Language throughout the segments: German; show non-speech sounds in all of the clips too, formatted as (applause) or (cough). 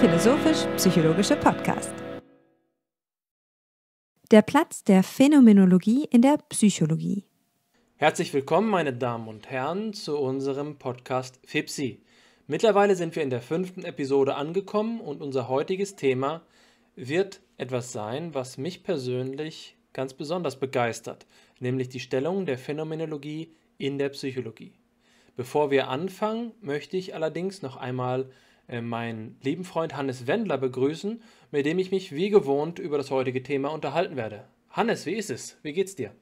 philosophisch-psychologische Podcast. Der Platz der Phänomenologie in der Psychologie. Herzlich willkommen, meine Damen und Herren, zu unserem Podcast FIPSI. Mittlerweile sind wir in der fünften Episode angekommen und unser heutiges Thema wird etwas sein, was mich persönlich ganz besonders begeistert, nämlich die Stellung der Phänomenologie in der Psychologie. Bevor wir anfangen, möchte ich allerdings noch einmal äh, meinen lieben Freund Hannes Wendler begrüßen, mit dem ich mich wie gewohnt über das heutige Thema unterhalten werde. Hannes, wie ist es? Wie geht's dir?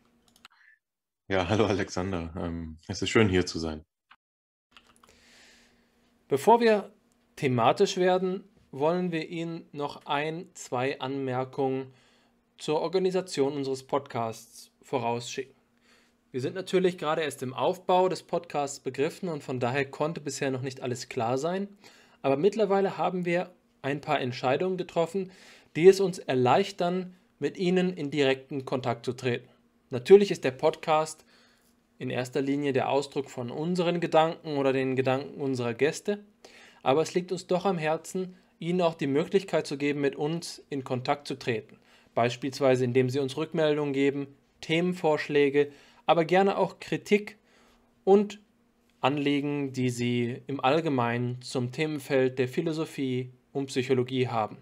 Ja, hallo Alexander. Ähm, es ist schön hier zu sein. Bevor wir thematisch werden, wollen wir Ihnen noch ein, zwei Anmerkungen zur Organisation unseres Podcasts vorausschicken. Wir sind natürlich gerade erst im Aufbau des Podcasts begriffen und von daher konnte bisher noch nicht alles klar sein aber mittlerweile haben wir ein paar Entscheidungen getroffen, die es uns erleichtern, mit Ihnen in direkten Kontakt zu treten. Natürlich ist der Podcast in erster Linie der Ausdruck von unseren Gedanken oder den Gedanken unserer Gäste, aber es liegt uns doch am Herzen, Ihnen auch die Möglichkeit zu geben, mit uns in Kontakt zu treten, beispielsweise indem Sie uns Rückmeldungen geben, Themenvorschläge, aber gerne auch Kritik und Anliegen, die sie im Allgemeinen zum Themenfeld der Philosophie und Psychologie haben.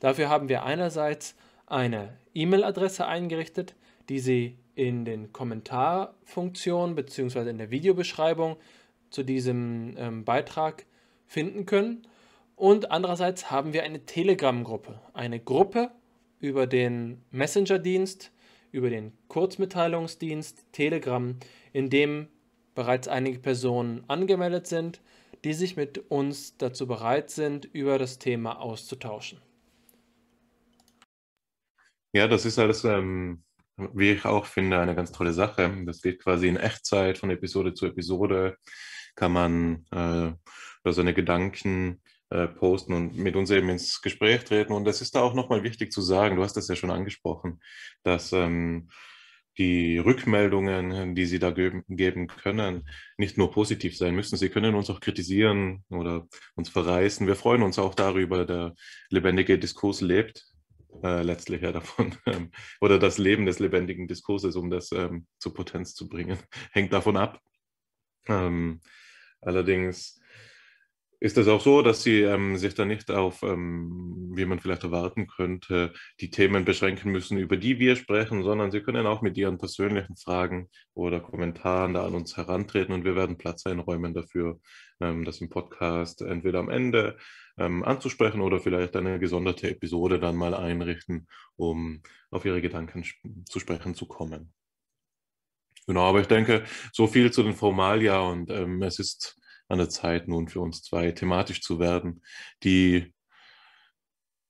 Dafür haben wir einerseits eine E-Mail-Adresse eingerichtet, die Sie in den Kommentarfunktionen bzw. in der Videobeschreibung zu diesem ähm, Beitrag finden können. Und andererseits haben wir eine Telegram-Gruppe, eine Gruppe über den Messenger-Dienst, über den Kurzmitteilungsdienst Telegram, in dem bereits einige Personen angemeldet sind, die sich mit uns dazu bereit sind, über das Thema auszutauschen. Ja, das ist alles, ähm, wie ich auch finde, eine ganz tolle Sache. Das geht quasi in Echtzeit von Episode zu Episode, kann man äh, seine Gedanken äh, posten und mit uns eben ins Gespräch treten. Und das ist da auch nochmal wichtig zu sagen, du hast das ja schon angesprochen, dass ähm, die Rückmeldungen, die Sie da geben, geben können, nicht nur positiv sein müssen. Sie können uns auch kritisieren oder uns verreißen. Wir freuen uns auch darüber. Der lebendige Diskurs lebt äh, letztlich ja davon, ähm, oder das Leben des lebendigen Diskurses, um das ähm, zur Potenz zu bringen, (laughs) hängt davon ab. Ähm, allerdings ist das auch so, dass Sie ähm, sich da nicht auf, ähm, wie man vielleicht erwarten könnte, die Themen beschränken müssen, über die wir sprechen, sondern Sie können auch mit Ihren persönlichen Fragen oder Kommentaren da an uns herantreten und wir werden Platz einräumen dafür, ähm, das im Podcast entweder am Ende ähm, anzusprechen oder vielleicht eine gesonderte Episode dann mal einrichten, um auf Ihre Gedanken zu sprechen zu kommen. Genau, aber ich denke, so viel zu den Formalia und ähm, es ist an der Zeit, nun für uns zwei thematisch zu werden. Die,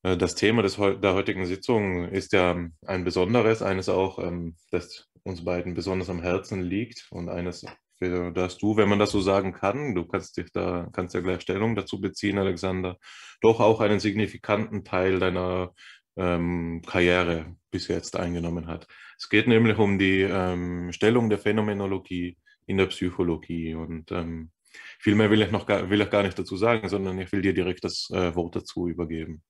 äh, das Thema des, der heutigen Sitzung ist ja ähm, ein besonderes, eines auch, ähm, das uns beiden besonders am Herzen liegt und eines, für das du, wenn man das so sagen kann, du kannst dich da, kannst ja gleich Stellung dazu beziehen, Alexander, doch auch einen signifikanten Teil deiner ähm, Karriere bis jetzt eingenommen hat. Es geht nämlich um die ähm, Stellung der Phänomenologie in der Psychologie und ähm, viel mehr will ich noch gar, will ich gar nicht dazu sagen, sondern ich will dir direkt das äh, Wort dazu übergeben.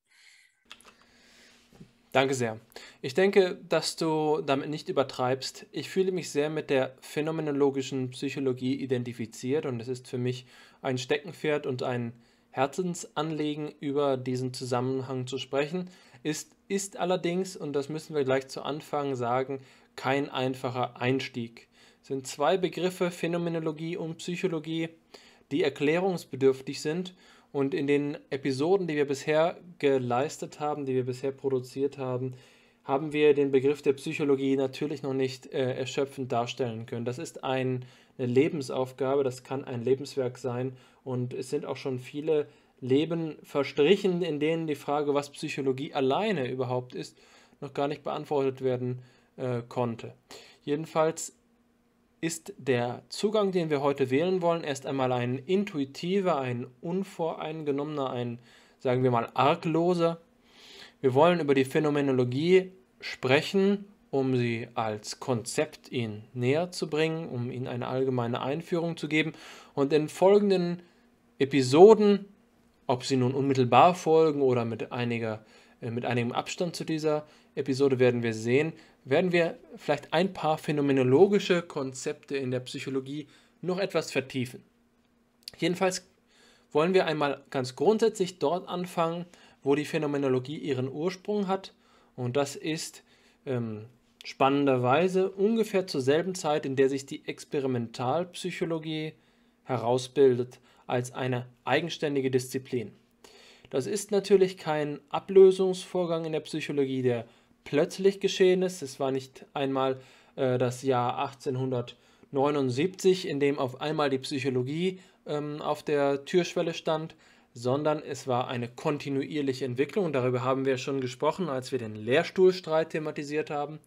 Danke sehr. Ich denke, dass du damit nicht übertreibst. Ich fühle mich sehr mit der phänomenologischen Psychologie identifiziert und es ist für mich ein Steckenpferd und ein Herzensanliegen, über diesen Zusammenhang zu sprechen. Ist, ist allerdings, und das müssen wir gleich zu Anfang sagen, kein einfacher Einstieg sind zwei Begriffe Phänomenologie und Psychologie, die erklärungsbedürftig sind und in den Episoden, die wir bisher geleistet haben, die wir bisher produziert haben, haben wir den Begriff der Psychologie natürlich noch nicht äh, erschöpfend darstellen können. Das ist ein, eine Lebensaufgabe, das kann ein Lebenswerk sein und es sind auch schon viele Leben verstrichen, in denen die Frage, was Psychologie alleine überhaupt ist, noch gar nicht beantwortet werden äh, konnte. Jedenfalls ist der Zugang, den wir heute wählen wollen, erst einmal ein intuitiver, ein unvoreingenommener, ein, sagen wir mal, argloser. Wir wollen über die Phänomenologie sprechen, um sie als Konzept Ihnen näher zu bringen, um Ihnen eine allgemeine Einführung zu geben. Und in folgenden Episoden, ob sie nun unmittelbar folgen oder mit, einiger, äh, mit einigem Abstand zu dieser Episode, werden wir sehen, werden wir vielleicht ein paar phänomenologische Konzepte in der Psychologie noch etwas vertiefen. Jedenfalls wollen wir einmal ganz grundsätzlich dort anfangen, wo die Phänomenologie ihren Ursprung hat, und das ist ähm, spannenderweise ungefähr zur selben Zeit, in der sich die Experimentalpsychologie herausbildet als eine eigenständige Disziplin. Das ist natürlich kein Ablösungsvorgang in der Psychologie, der plötzlich geschehen ist. Es war nicht einmal äh, das Jahr 1879, in dem auf einmal die Psychologie ähm, auf der Türschwelle stand, sondern es war eine kontinuierliche Entwicklung. Darüber haben wir schon gesprochen, als wir den Lehrstuhlstreit thematisiert haben.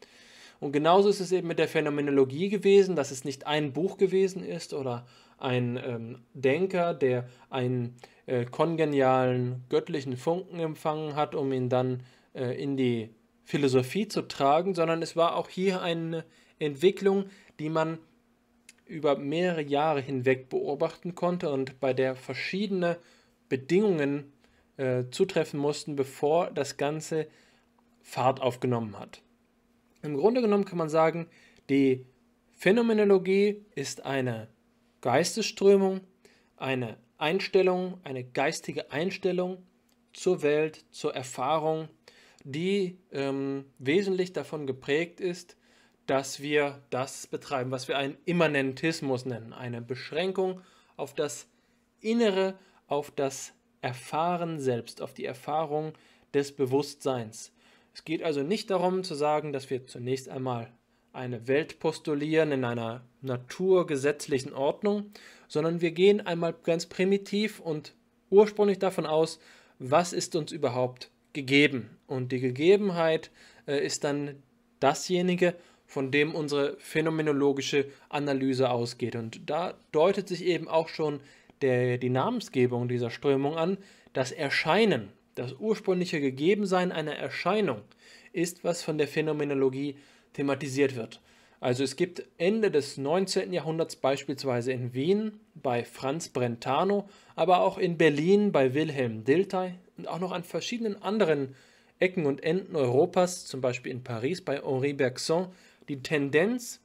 Und genauso ist es eben mit der Phänomenologie gewesen, dass es nicht ein Buch gewesen ist oder ein ähm, Denker, der einen äh, kongenialen göttlichen Funken empfangen hat, um ihn dann äh, in die Philosophie zu tragen, sondern es war auch hier eine Entwicklung, die man über mehrere Jahre hinweg beobachten konnte und bei der verschiedene Bedingungen äh, zutreffen mussten, bevor das Ganze Fahrt aufgenommen hat. Im Grunde genommen kann man sagen, die Phänomenologie ist eine Geistesströmung, eine Einstellung, eine geistige Einstellung zur Welt, zur Erfahrung, die ähm, wesentlich davon geprägt ist, dass wir das betreiben, was wir einen Immanentismus nennen, eine Beschränkung auf das Innere, auf das Erfahren selbst, auf die Erfahrung des Bewusstseins. Es geht also nicht darum zu sagen, dass wir zunächst einmal eine Welt postulieren in einer naturgesetzlichen Ordnung, sondern wir gehen einmal ganz primitiv und ursprünglich davon aus, was ist uns überhaupt gegeben. Und die Gegebenheit äh, ist dann dasjenige, von dem unsere phänomenologische Analyse ausgeht. Und da deutet sich eben auch schon der, die Namensgebung dieser Strömung an. Das Erscheinen, das ursprüngliche Gegebensein einer Erscheinung ist, was von der Phänomenologie thematisiert wird. Also es gibt Ende des 19. Jahrhunderts beispielsweise in Wien bei Franz Brentano, aber auch in Berlin bei Wilhelm Dilthey und auch noch an verschiedenen anderen Ecken und Enden Europas, zum Beispiel in Paris bei Henri Bergson, die Tendenz,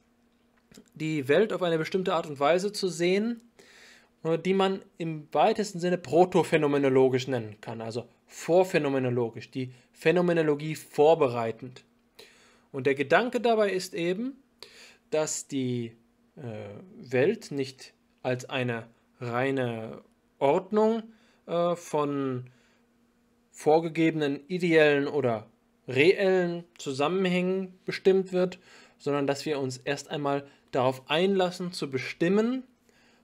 die Welt auf eine bestimmte Art und Weise zu sehen, äh, die man im weitesten Sinne protophänomenologisch nennen kann, also vorphänomenologisch, die Phänomenologie vorbereitend. Und der Gedanke dabei ist eben, dass die äh, Welt nicht als eine reine Ordnung äh, von vorgegebenen ideellen oder reellen Zusammenhängen bestimmt wird, sondern dass wir uns erst einmal darauf einlassen zu bestimmen,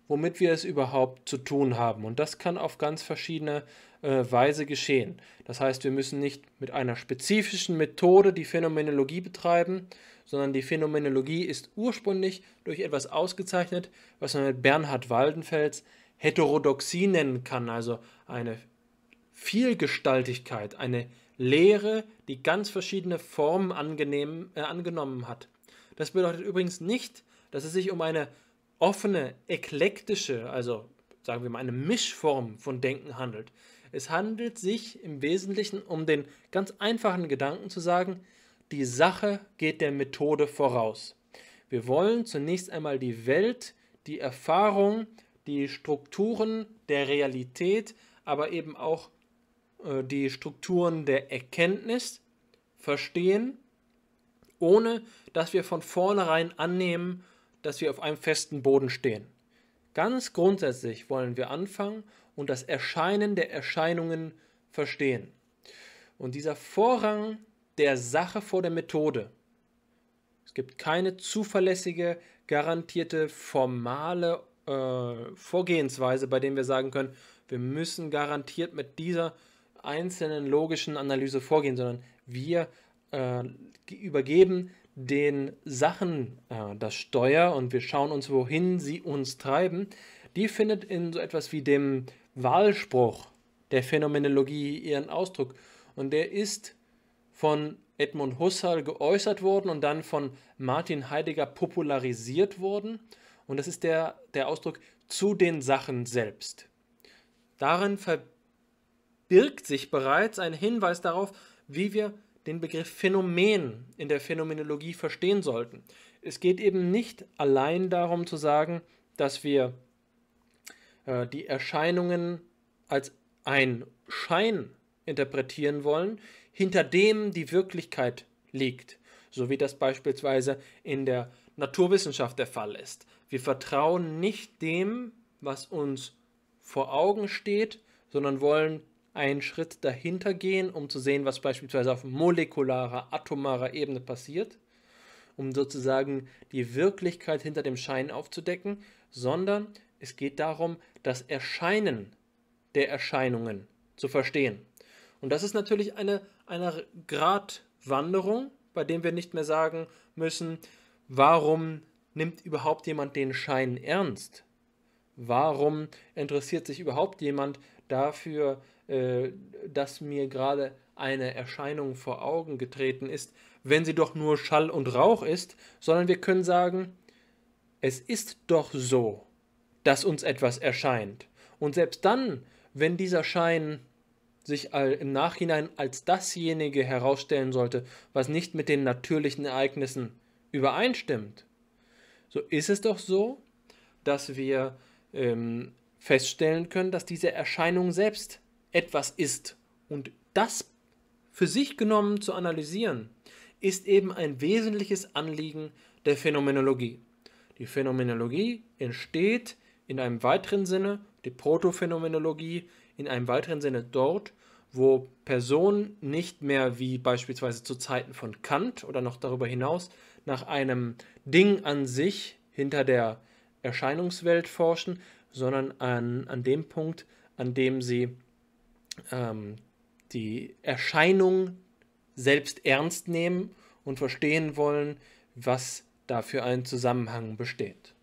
womit wir es überhaupt zu tun haben. Und das kann auf ganz verschiedene äh, Weise geschehen. Das heißt, wir müssen nicht mit einer spezifischen Methode die Phänomenologie betreiben, sondern die Phänomenologie ist ursprünglich durch etwas ausgezeichnet, was man mit Bernhard Waldenfels Heterodoxie nennen kann, also eine Vielgestaltigkeit, eine Lehre, die ganz verschiedene Formen angenehm, äh, angenommen hat. Das bedeutet übrigens nicht, dass es sich um eine offene, eklektische, also sagen wir mal eine Mischform von Denken handelt. Es handelt sich im Wesentlichen um den ganz einfachen Gedanken zu sagen, die Sache geht der Methode voraus. Wir wollen zunächst einmal die Welt, die Erfahrung, die Strukturen der Realität, aber eben auch äh, die Strukturen der Erkenntnis verstehen, ohne dass wir von vornherein annehmen, dass wir auf einem festen Boden stehen. Ganz grundsätzlich wollen wir anfangen und das Erscheinen der Erscheinungen verstehen. Und dieser Vorrang der Sache vor der Methode. Es gibt keine zuverlässige, garantierte, formale äh, Vorgehensweise, bei dem wir sagen können, wir müssen garantiert mit dieser äh, einzelnen logischen Analyse vorgehen, sondern wir äh, übergeben den Sachen äh, das Steuer und wir schauen uns, wohin sie uns treiben. Die findet in so etwas wie dem Wahlspruch der Phänomenologie ihren Ausdruck. Und der ist von Edmund Husserl geäußert worden und dann von Martin Heidegger popularisiert worden. Und das ist der, der Ausdruck zu den Sachen selbst. Darin verbindet birgt sich bereits ein Hinweis darauf, wie wir den Begriff Phänomen in der Phänomenologie verstehen sollten. Es geht eben nicht allein darum zu sagen, dass wir äh, die Erscheinungen als ein Schein interpretieren wollen, hinter dem die Wirklichkeit liegt, so wie das beispielsweise in der Naturwissenschaft der Fall ist. Wir vertrauen nicht dem, was uns vor Augen steht, sondern wollen einen Schritt dahinter gehen, um zu sehen, was beispielsweise auf molekularer, atomarer Ebene passiert, um sozusagen die Wirklichkeit hinter dem Schein aufzudecken, sondern es geht darum, das Erscheinen der Erscheinungen zu verstehen. Und das ist natürlich eine, eine Gratwanderung, bei dem wir nicht mehr sagen müssen, warum nimmt überhaupt jemand den Schein ernst? Warum interessiert sich überhaupt jemand dafür, äh, dass mir gerade eine Erscheinung vor Augen getreten ist, wenn sie doch nur Schall und Rauch ist, sondern wir können sagen, es ist doch so, dass uns etwas erscheint. Und selbst dann, wenn dieser Schein sich im Nachhinein als dasjenige herausstellen sollte, was nicht mit den natürlichen Ereignissen übereinstimmt, so ist es doch so, dass wir ähm, feststellen können, dass diese Erscheinung selbst etwas ist. Und das für sich genommen zu analysieren, ist eben ein wesentliches Anliegen der Phänomenologie. Die Phänomenologie entsteht in einem weiteren Sinne, die Protophänomenologie in einem weiteren Sinne dort, wo Personen nicht mehr wie beispielsweise zu Zeiten von Kant oder noch darüber hinaus nach einem Ding an sich hinter der Erscheinungswelt forschen, sondern an, an dem Punkt, an dem sie ähm, die Erscheinung selbst ernst nehmen und verstehen wollen, was da für ein Zusammenhang besteht.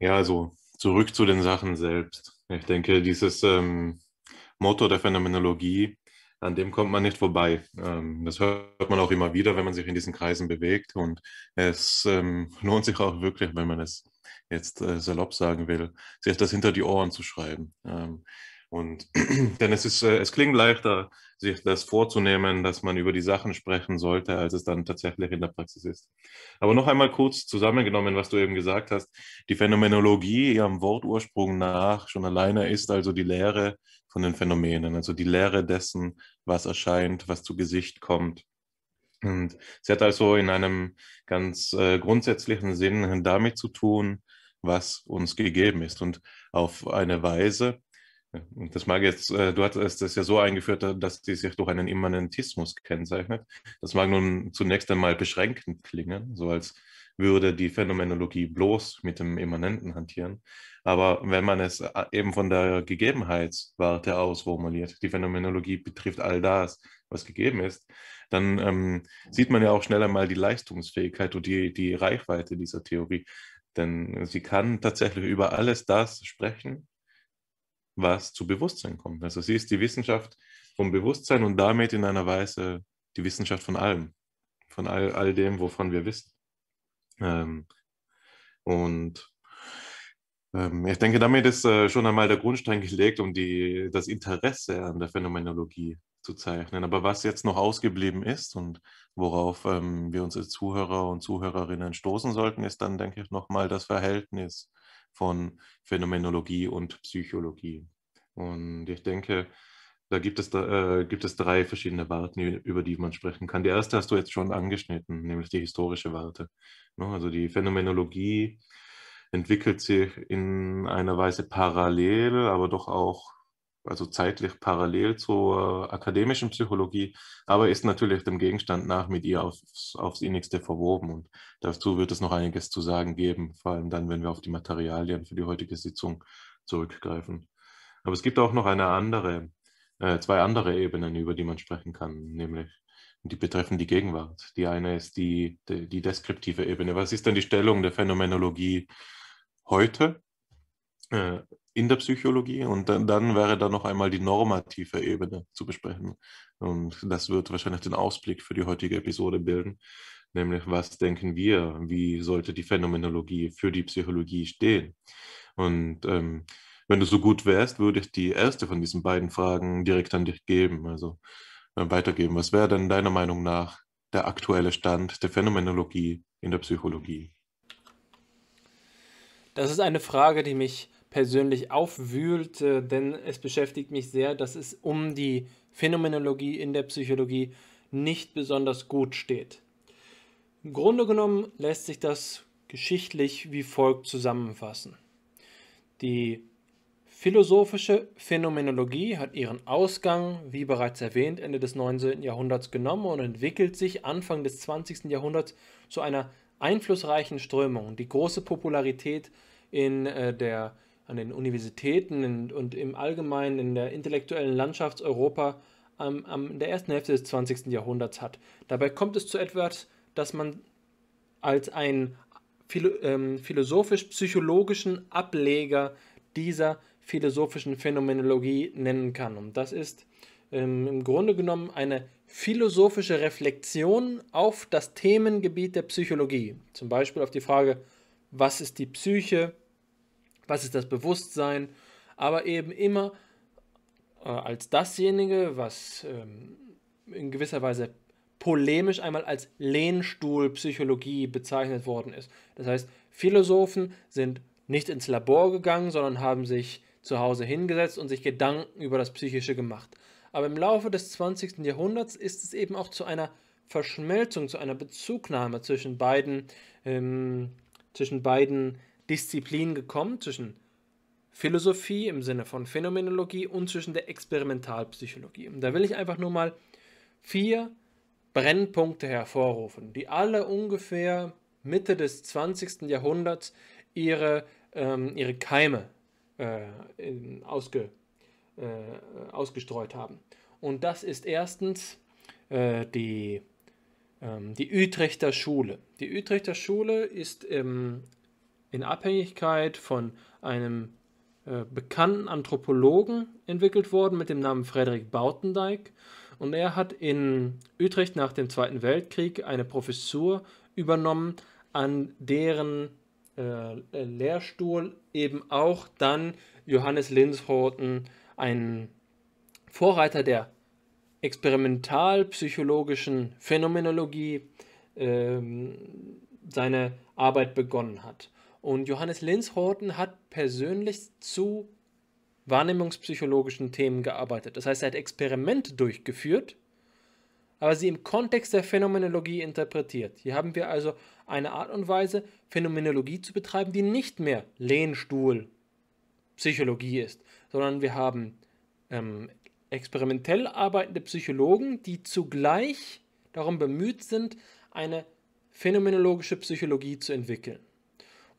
Ja, also zurück zu den Sachen selbst. Ich denke, dieses ähm, Motto der Phänomenologie, an dem kommt man nicht vorbei. Ähm, das hört man auch immer wieder, wenn man sich in diesen Kreisen bewegt. Und es ähm, lohnt sich auch wirklich, wenn man es jetzt äh, salopp sagen will, sich das hinter die Ohren zu schreiben. Ähm, und (clears throat) denn es ist, äh, es klingt leichter, sich das vorzunehmen, dass man über die Sachen sprechen sollte, als es dann tatsächlich in der Praxis ist. Aber noch einmal kurz zusammengenommen, was du eben gesagt hast. Die Phänomenologie ihrem Wortursprung nach schon alleine ist also die Lehre von den Phänomenen, also die Lehre dessen, was erscheint, was zu Gesicht kommt. Und sie hat also in einem ganz äh, grundsätzlichen Sinn damit zu tun, was uns gegeben ist und auf eine Weise, und äh, das mag jetzt, äh, du hattest das ja so eingeführt, dass die sich durch einen Immanentismus kennzeichnet. Das mag nun zunächst einmal beschränkend klingen, so als würde die Phänomenologie bloß mit dem Immanenten hantieren. Aber wenn man es äh, eben von der Gegebenheitswarte aus formuliert, die Phänomenologie betrifft all das, was gegeben ist, dann ähm, sieht man ja auch schnell einmal die Leistungsfähigkeit und die, die Reichweite dieser Theorie. Denn sie kann tatsächlich über alles das sprechen, was zu Bewusstsein kommt. Also sie ist die Wissenschaft vom Bewusstsein und damit in einer Weise die Wissenschaft von allem, von all, all dem, wovon wir wissen. Ähm, und ähm, ich denke, damit ist äh, schon einmal der Grundstein gelegt, um die, das Interesse an der Phänomenologie zu zeichnen. Aber was jetzt noch ausgeblieben ist und worauf ähm, wir uns als Zuhörer und Zuhörerinnen stoßen sollten, ist dann, denke ich, nochmal das Verhältnis von Phänomenologie und Psychologie. Und ich denke, da gibt es, äh, gibt es drei verschiedene Warten, über die man sprechen kann. Die erste hast du jetzt schon angeschnitten, nämlich die historische Warte. Ne? Also die Phänomenologie entwickelt sich in einer Weise parallel, aber doch auch also zeitlich parallel zur äh, akademischen Psychologie, aber ist natürlich dem Gegenstand nach mit ihr aufs, aufs innigste verwoben. Und dazu wird es noch einiges zu sagen geben, vor allem dann, wenn wir auf die Materialien für die heutige Sitzung zurückgreifen. Aber es gibt auch noch eine andere, äh, zwei andere Ebenen, über die man sprechen kann, nämlich die betreffen die Gegenwart. Die eine ist die, die, die deskriptive Ebene. Was ist denn die Stellung der Phänomenologie heute? Äh, in der Psychologie und dann, dann, wäre da noch einmal die normative Ebene zu besprechen. Und das wird wahrscheinlich den Ausblick für die heutige Episode bilden, nämlich was denken wir, wie sollte die Phänomenologie für die Psychologie stehen. Und ähm, wenn du so gut wärst, würde ich die erste von diesen beiden Fragen direkt an dich geben, also äh, weitergeben. Was wäre denn deiner Meinung nach der aktuelle Stand der Phänomenologie in der Psychologie? Das ist eine Frage, die mich persönlich aufwühlt, äh, denn es beschäftigt mich sehr, dass es um die Phänomenologie in der Psychologie nicht besonders gut steht. Im Grunde genommen lässt sich das geschichtlich wie folgt zusammenfassen. Die philosophische Phänomenologie hat ihren Ausgang, wie bereits erwähnt, Ende des 19. Jahrhunderts genommen und entwickelt sich Anfang des 20. Jahrhunderts zu einer einflussreichen Strömung, die große Popularität in äh, der an den Universitäten und im Allgemeinen in der intellektuellen Landschaft Europa am, am, in der ersten Hälfte des 20. Jahrhunderts hat. Dabei kommt es zu etwas, das man als einen ähm, philosophisch-psychologischen Ableger dieser philosophischen Phänomenologie nennen kann. Und das ist ähm, im Grunde genommen eine philosophische Reflexion auf das Themengebiet der Psychologie. Zum Beispiel auf die Frage, was ist die Psyche? was ist das Bewusstsein, aber eben immer äh, als dasjenige, was ähm, in gewisser Weise polemisch einmal als Lehnstuhlpsychologie bezeichnet worden ist. Das heißt, Philosophen sind nicht ins Labor gegangen, sondern haben sich zu Hause hingesetzt und sich Gedanken über das Psychische gemacht. Aber im Laufe des 20. Jahrhunderts ist es eben auch zu einer Verschmelzung, zu einer Bezugnahme zwischen beiden, ähm, zwischen beiden Disziplinen gekommen, zwischen Philosophie im Sinne von Phänomenologie und zwischen der Experimentalpsychologie. Und da will ich einfach nur mal vier Brennpunkte hervorrufen, die alle ungefähr Mitte des 20. Jahrhunderts ihre, ähm, ihre Keime äh, in, ausge, äh, ausgestreut haben. Und das ist erstens äh, die, ähm, die Utrechter Schule. Die Utrechter Schule ist im in Abhängigkeit von einem äh, bekannten Anthropologen entwickelt worden mit dem Namen Frederik Bautendijk. Und er hat in Utrecht nach dem Zweiten Weltkrieg eine Professur übernommen, an deren äh, Lehrstuhl eben auch dann Johannes Linsroten, ein Vorreiter der experimentalpsychologischen Phänomenologie, ähm, seine Arbeit begonnen hat. Und Johannes Linshorten hat persönlich zu wahrnehmungspsychologischen Themen gearbeitet. Das heißt, er hat Experimente durchgeführt, aber sie im Kontext der Phänomenologie interpretiert. Hier haben wir also eine Art und Weise, Phänomenologie zu betreiben, die nicht mehr Lehnstuhl Psychologie ist, sondern wir haben ähm, experimentell arbeitende Psychologen, die zugleich darum bemüht sind, eine phänomenologische Psychologie zu entwickeln.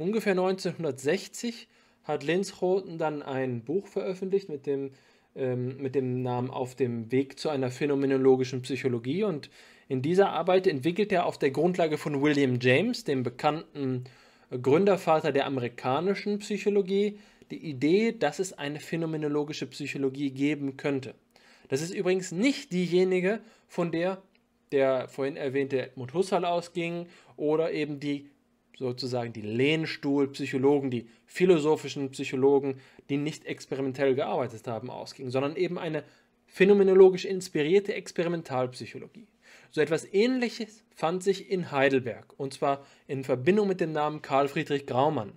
Ungefähr 1960 hat Linz Linzroten dann ein Buch veröffentlicht mit dem, ähm, mit dem Namen Auf dem Weg zu einer phänomenologischen Psychologie. Und in dieser Arbeit entwickelt er auf der Grundlage von William James, dem bekannten Gründervater der amerikanischen Psychologie, die Idee, dass es eine phänomenologische Psychologie geben könnte. Das ist übrigens nicht diejenige, von der der vorhin erwähnte Edmund Husserl ausging oder eben die sozusagen die Lehnstuhlpsychologen, die philosophischen Psychologen, die nicht experimentell gearbeitet haben, ausging, sondern eben eine phänomenologisch inspirierte Experimentalpsychologie. So etwas Ähnliches fand sich in Heidelberg, und zwar in Verbindung mit dem Namen Karl Friedrich Graumann.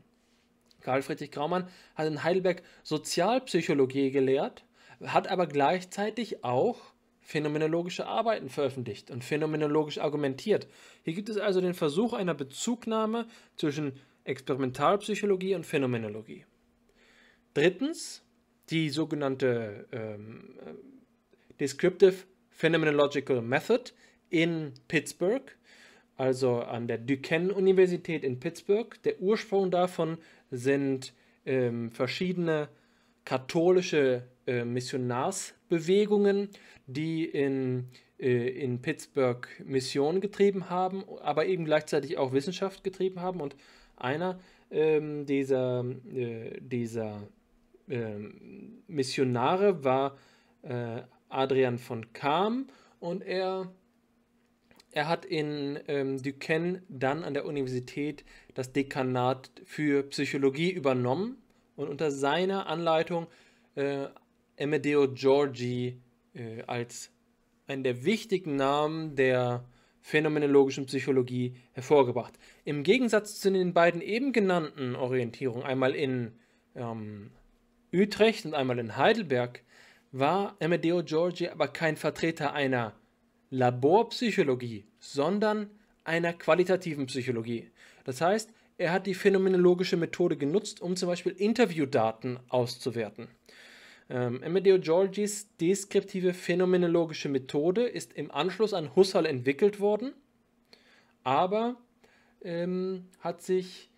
Karl Friedrich Graumann hat in Heidelberg Sozialpsychologie gelehrt, hat aber gleichzeitig auch phänomenologische Arbeiten veröffentlicht und phänomenologisch argumentiert. Hier gibt es also den Versuch einer Bezugnahme zwischen Experimentalpsychologie und Phänomenologie. Drittens die sogenannte ähm, äh, Descriptive Phenomenological Method in Pittsburgh, also an der Duquesne-Universität in Pittsburgh. Der Ursprung davon sind ähm, verschiedene katholische äh, Missionars- Bewegungen, die in, äh, in Pittsburgh Mission getrieben haben, aber eben gleichzeitig auch Wissenschaft getrieben haben. Und einer ähm, dieser, äh, dieser ähm, Missionare war äh, Adrian von Kam und er, er hat in ähm, Duquesne dann an der Universität das Dekanat für Psychologie übernommen und unter seiner Anleitung äh, Amedeo Giorgi äh, als einen der wichtigen Namen der phänomenologischen Psychologie hervorgebracht. Im Gegensatz zu den beiden eben genannten Orientierungen, einmal in ähm, Utrecht und einmal in Heidelberg, war Amedeo Giorgi aber kein Vertreter einer Laborpsychologie, sondern einer qualitativen Psychologie. Das heißt, er hat die phänomenologische Methode genutzt, um zum Beispiel Interviewdaten auszuwerten. Ähm, Amadeo Giorgis deskriptive phänomenologische Methode ist im Anschluss an Husserl entwickelt worden, aber ähm, hat sich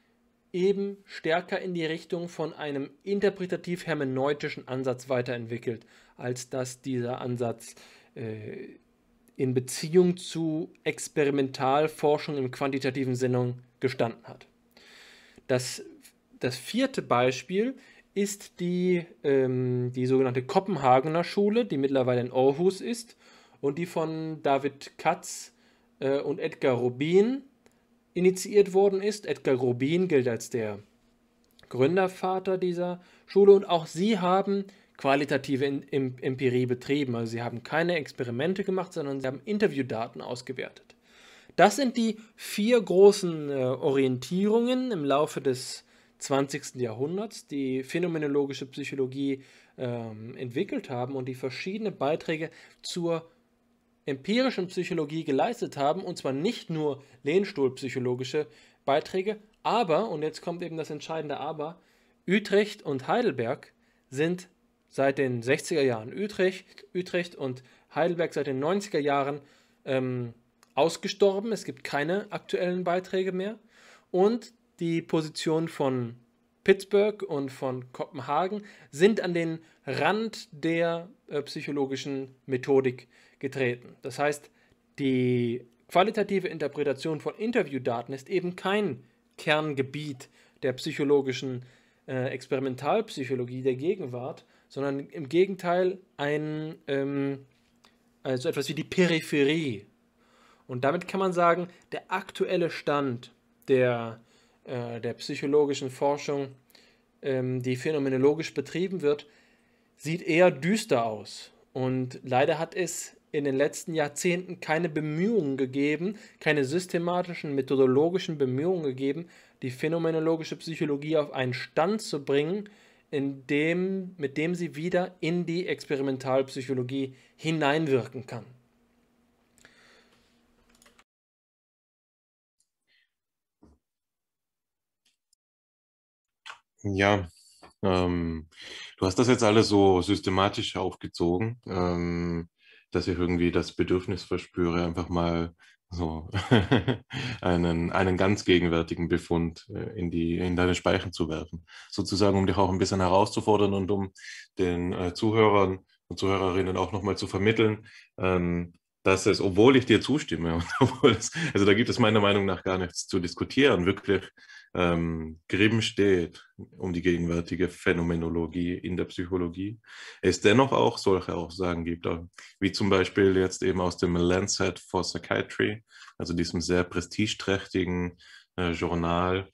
eben stärker in die Richtung von einem interpretativ-hermeneutischen Ansatz weiterentwickelt, als dass dieser Ansatz äh, in Beziehung zu Experimentalforschung im quantitativen Sinne gestanden hat. Das, das vierte Beispiel ist, ist die, ähm, die sogenannte Kopenhagener Schule, die mittlerweile in Aarhus ist und die von David Katz äh, und Edgar Rubin initiiert worden ist. Edgar Rubin gilt als der Gründervater dieser Schule und auch sie haben qualitative Empirie betrieben. Also sie haben keine Experimente gemacht, sondern sie haben Interviewdaten ausgewertet. Das sind die vier großen äh, Orientierungen im Laufe des 20. Jahrhunderts, die phänomenologische Psychologie ähm, entwickelt haben und die verschiedene Beiträge zur empirischen Psychologie geleistet haben, und zwar nicht nur lehnstuhlpsychologische Beiträge, aber, und jetzt kommt eben das entscheidende Aber, Utrecht und Heidelberg sind seit den 60er Jahren, Utrecht, Utrecht und Heidelberg seit den 90er Jahren ähm, ausgestorben, es gibt keine aktuellen Beiträge mehr. Und die Position von Pittsburgh und von Kopenhagen sind an den Rand der äh, psychologischen Methodik getreten. Das heißt, die qualitative Interpretation von Interviewdaten ist eben kein Kerngebiet der psychologischen äh, Experimentalpsychologie der Gegenwart, sondern im Gegenteil ein ähm, so also etwas wie die Peripherie. Und damit kann man sagen, der aktuelle Stand der äh, der psychologischen Forschung, ähm, die phänomenologisch betrieben wird, sieht eher düster aus. Und leider hat es in den letzten Jahrzehnten keine Bemühungen gegeben, keine systematischen, methodologischen Bemühungen gegeben, die phänomenologische Psychologie auf einen Stand zu bringen, in dem, mit dem sie wieder in die Experimentalpsychologie hineinwirken kann. Ja, ähm, du hast das jetzt alles so systematisch aufgezogen, ähm, dass ich irgendwie das Bedürfnis verspüre, einfach mal so (laughs) einen, einen ganz gegenwärtigen Befund äh, in, die, in deine Speichen zu werfen. Sozusagen, um dich auch ein bisschen herauszufordern und um den äh, Zuhörern und Zuhörerinnen auch nochmal zu vermitteln, ähm, dass es, obwohl ich dir zustimme, (laughs) es, also da gibt es meiner Meinung nach gar nichts zu diskutieren, wirklich ähm, Grimm steht um die gegenwärtige Phänomenologie in der Psychologie, es dennoch auch solche Aussagen gibt, äh, wie zum Beispiel jetzt eben aus dem Lancet for Psychiatry, also diesem sehr prestigeträchtigen äh, Journal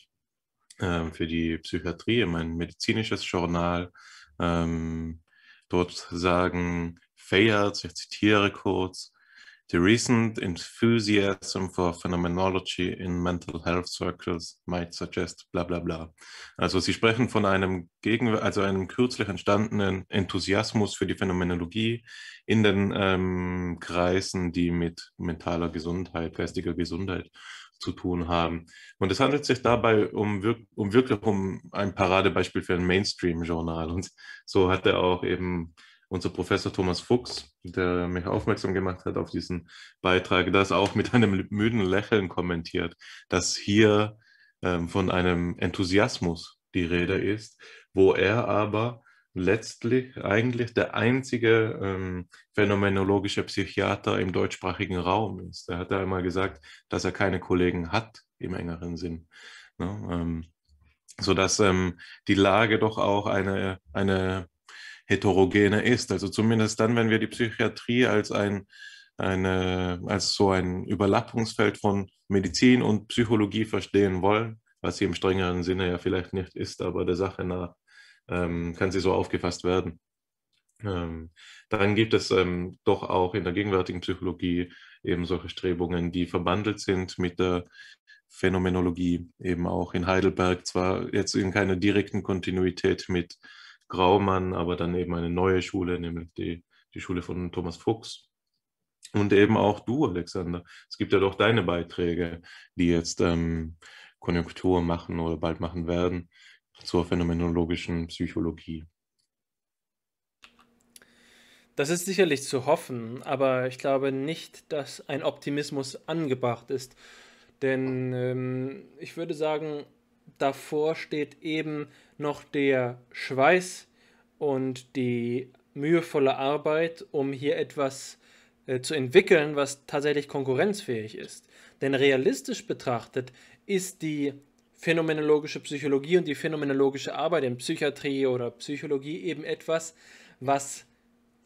äh, für die Psychiatrie, mein medizinisches Journal. Ähm, dort sagen Fayard, ich zitiere kurz, The recent enthusiasm for phenomenology in mental health circles might suggest bla bla bla. Also sie sprechen von einem gegen, also einem kürzlich entstandenen Enthusiasmus für die Phänomenologie in den ähm, Kreisen, die mit mentaler Gesundheit, geistiger Gesundheit zu tun haben. Und es handelt sich dabei um, wirk um wirklich um ein Paradebeispiel für ein Mainstream-Journal. Und so hat er auch eben unser Professor Thomas Fuchs, der mich aufmerksam gemacht hat auf diesen Beitrag, das auch mit einem müden Lächeln kommentiert, dass hier ähm, von einem Enthusiasmus die Rede ist, wo er aber letztlich eigentlich der einzige ähm, phänomenologische Psychiater im deutschsprachigen Raum ist. Er hat da einmal gesagt, dass er keine Kollegen hat im engeren Sinn. Ne? Ähm, sodass ähm, die Lage doch auch eine, eine heterogene ist. Also zumindest dann, wenn wir die Psychiatrie als ein eine, als so ein Überlappungsfeld von Medizin und Psychologie verstehen wollen, was sie im strengeren Sinne ja vielleicht nicht ist, aber der Sache nach ähm, kann sie so aufgefasst werden. Ähm, dann gibt es ähm, doch auch in der gegenwärtigen Psychologie eben solche Strebungen, die verbandelt sind mit der Phänomenologie, eben auch in Heidelberg, zwar jetzt in keiner direkten Kontinuität mit Graumann, aber dann eben eine neue Schule, nämlich die, die Schule von Thomas Fuchs. Und eben auch du, Alexander. Es gibt ja doch deine Beiträge, die jetzt ähm, Konjunktur machen oder bald machen werden zur phänomenologischen Psychologie. Das ist sicherlich zu hoffen, aber ich glaube nicht, dass ein Optimismus angebracht ist. Denn ähm, ich würde sagen, davor steht eben noch der Schweiß und die mühevolle Arbeit, um hier etwas äh, zu entwickeln, was tatsächlich konkurrenzfähig ist. Denn realistisch betrachtet ist die phänomenologische Psychologie und die phänomenologische Arbeit in Psychiatrie oder Psychologie eben etwas, was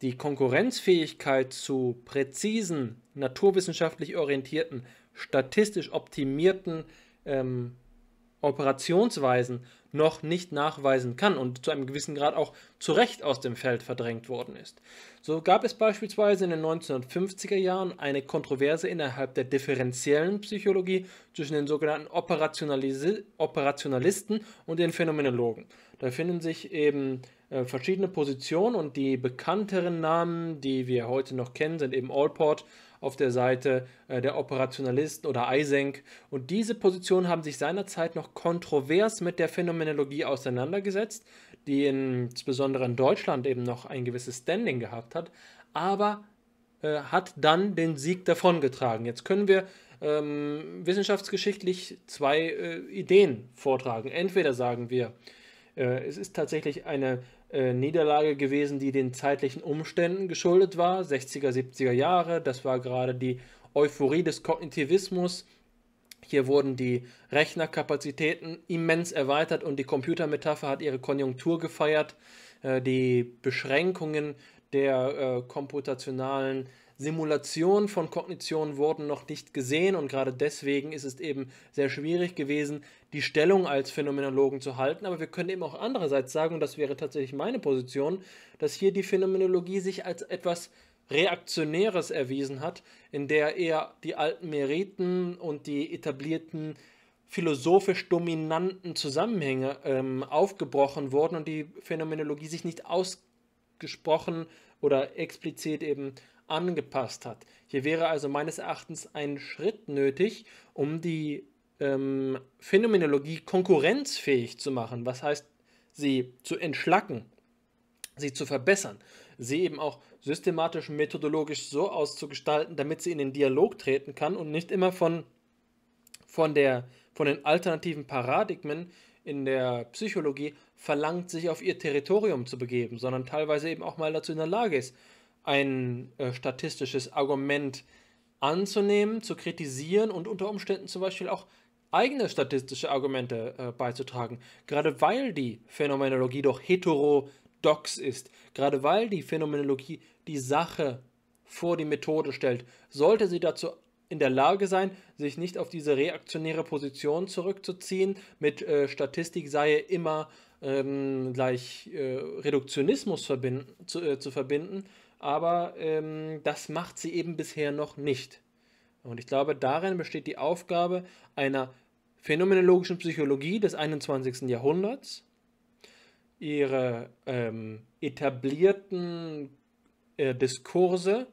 die Konkurrenzfähigkeit zu präzisen, naturwissenschaftlich orientierten, statistisch optimierten ähm, Operationsweisen noch nicht nachweisen kann und zu einem gewissen Grad auch zu Recht aus dem Feld verdrängt worden ist. So gab es beispielsweise in den 1950er Jahren eine Kontroverse innerhalb der differenziellen Psychologie zwischen den sogenannten Operationalis Operationalisten und den Phänomenologen. Da finden sich eben äh, verschiedene Positionen und die bekannteren Namen, die wir heute noch kennen, sind eben Allport, auf der Seite äh, der Operationalisten oder Eisenk. Und diese Positionen haben sich seinerzeit noch kontrovers mit der Phänomenologie auseinandergesetzt, die in, insbesondere in Deutschland eben noch ein gewisses Standing gehabt hat, aber äh, hat dann den Sieg davongetragen. Jetzt können wir ähm, wissenschaftsgeschichtlich zwei äh, Ideen vortragen. Entweder sagen wir, äh, es ist tatsächlich eine äh, Niederlage gewesen, die den zeitlichen Umständen geschuldet war. 60er, 70er Jahre, das war gerade die Euphorie des Kognitivismus. Hier wurden die Rechnerkapazitäten immens erweitert und die Computermetapher hat ihre Konjunktur gefeiert. Äh, die Beschränkungen der äh, computationalen Simulationen von Kognition wurden noch nicht gesehen und gerade deswegen ist es eben sehr schwierig gewesen, die Stellung als Phänomenologen zu halten, aber wir können eben auch andererseits sagen, und das wäre tatsächlich meine Position, dass hier die Phänomenologie sich als etwas Reaktionäres erwiesen hat, in der eher die alten Meriten und die etablierten philosophisch dominanten Zusammenhänge ähm, aufgebrochen wurden und die Phänomenologie sich nicht ausgesprochen oder explizit eben angepasst hat. Hier wäre also meines Erachtens ein Schritt nötig, um die ähm, Phänomenologie konkurrenzfähig zu machen. Was heißt, sie zu entschlacken, sie zu verbessern, sie eben auch systematisch, methodologisch so auszugestalten, damit sie in den Dialog treten kann und nicht immer von, von, der, von den alternativen Paradigmen in der Psychologie verlangt, sich auf ihr Territorium zu begeben, sondern teilweise eben auch mal dazu in der Lage ist, ein äh, statistisches Argument anzunehmen, zu kritisieren und unter Umständen zum Beispiel auch eigene statistische Argumente äh, beizutragen, gerade weil die Phänomenologie doch heterodox ist, gerade weil die Phänomenologie die Sache vor die Methode stellt, sollte sie dazu in der Lage sein, sich nicht auf diese reaktionäre Position zurückzuziehen, mit äh, Statistik sei immer ähm, gleich äh, Reduktionismus verbinden, zu, äh, zu, verbinden, aber ähm, das macht sie eben bisher noch nicht. Und ich glaube, darin besteht die Aufgabe einer phänomenologischen Psychologie des 21. Jahrhunderts, ihre ähm, etablierten äh, Diskurse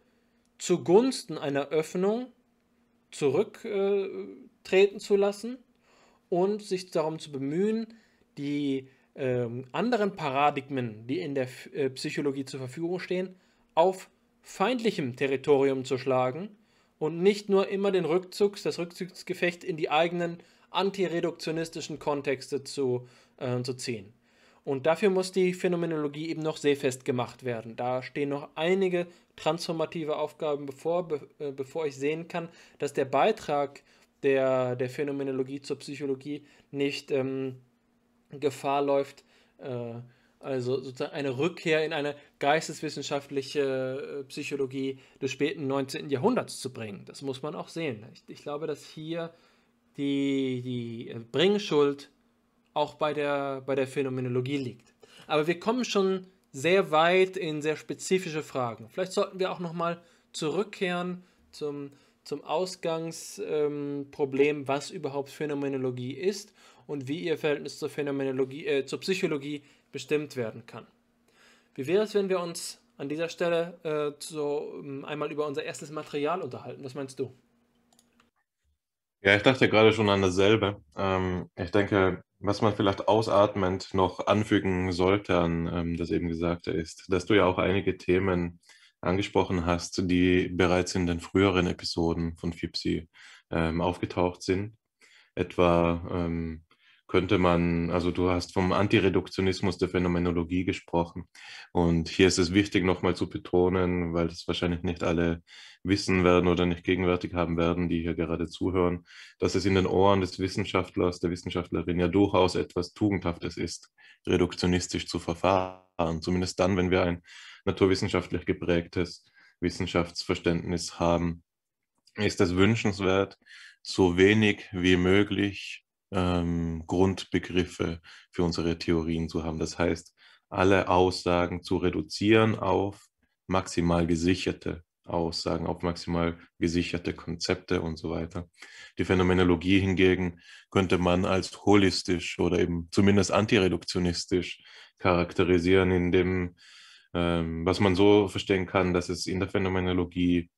zugunsten einer Öffnung zurücktreten äh, zu lassen und sich darum zu bemühen, die äh, anderen Paradigmen, die in der äh, Psychologie zur Verfügung stehen, auf feindlichem Territorium zu schlagen und nicht nur immer den Rückzugs, das Rückzugsgefecht in die eigenen antireduktionistischen Kontexte zu, äh, zu ziehen. Und dafür muss die Phänomenologie eben noch seefest gemacht werden. Da stehen noch einige transformative Aufgaben bevor, be, äh, bevor ich sehen kann, dass der Beitrag der, der Phänomenologie zur Psychologie nicht ähm, Gefahr läuft, äh, also sozusagen eine Rückkehr in eine geisteswissenschaftliche äh, Psychologie des späten 19. Jahrhunderts zu bringen. Das muss man auch sehen. Ich, ich glaube, dass hier die, die äh, Bringschuld auch bei der, bei der Phänomenologie liegt. Aber wir kommen schon sehr weit in sehr spezifische Fragen. Vielleicht sollten wir auch nochmal zurückkehren zum, zum Ausgangsproblem, ähm, was überhaupt Phänomenologie ist und wie ihr Verhältnis zur Phänomenologie, äh, zur Psychologie bestimmt werden kann. Wie wäre es, wenn wir uns an dieser Stelle äh, so ähm, einmal über unser erstes Material unterhalten? Was meinst du? Ja, ich dachte gerade schon an dasselbe. Ähm, ich denke, was man vielleicht ausatmend noch anfügen sollte an ähm, das eben Gesagte ist, dass du ja auch einige Themen angesprochen hast, die bereits in den früheren Episoden von FIPSI ähm, aufgetaucht sind. Etwa ähm, könnte man, also du hast vom Antireduktionismus der Phänomenologie gesprochen. Und hier ist es wichtig, nochmal zu betonen, weil das wahrscheinlich nicht alle wissen werden oder nicht gegenwärtig haben werden, die hier gerade zuhören, dass es in den Ohren des Wissenschaftlers, der Wissenschaftlerin ja durchaus etwas Tugendhaftes ist, reduktionistisch zu verfahren. Zumindest dann, wenn wir ein naturwissenschaftlich geprägtes Wissenschaftsverständnis haben, ist es wünschenswert, so wenig wie möglich ähm, Grundbegriffe für unsere Theorien zu haben. Das heißt, alle Aussagen zu reduzieren auf maximal gesicherte Aussagen, auf maximal gesicherte Konzepte und so weiter. Die Phänomenologie hingegen könnte man als holistisch oder eben zumindest antireduktionistisch charakterisieren, indem ähm, was man so verstehen kann, dass es in der Phänomenologie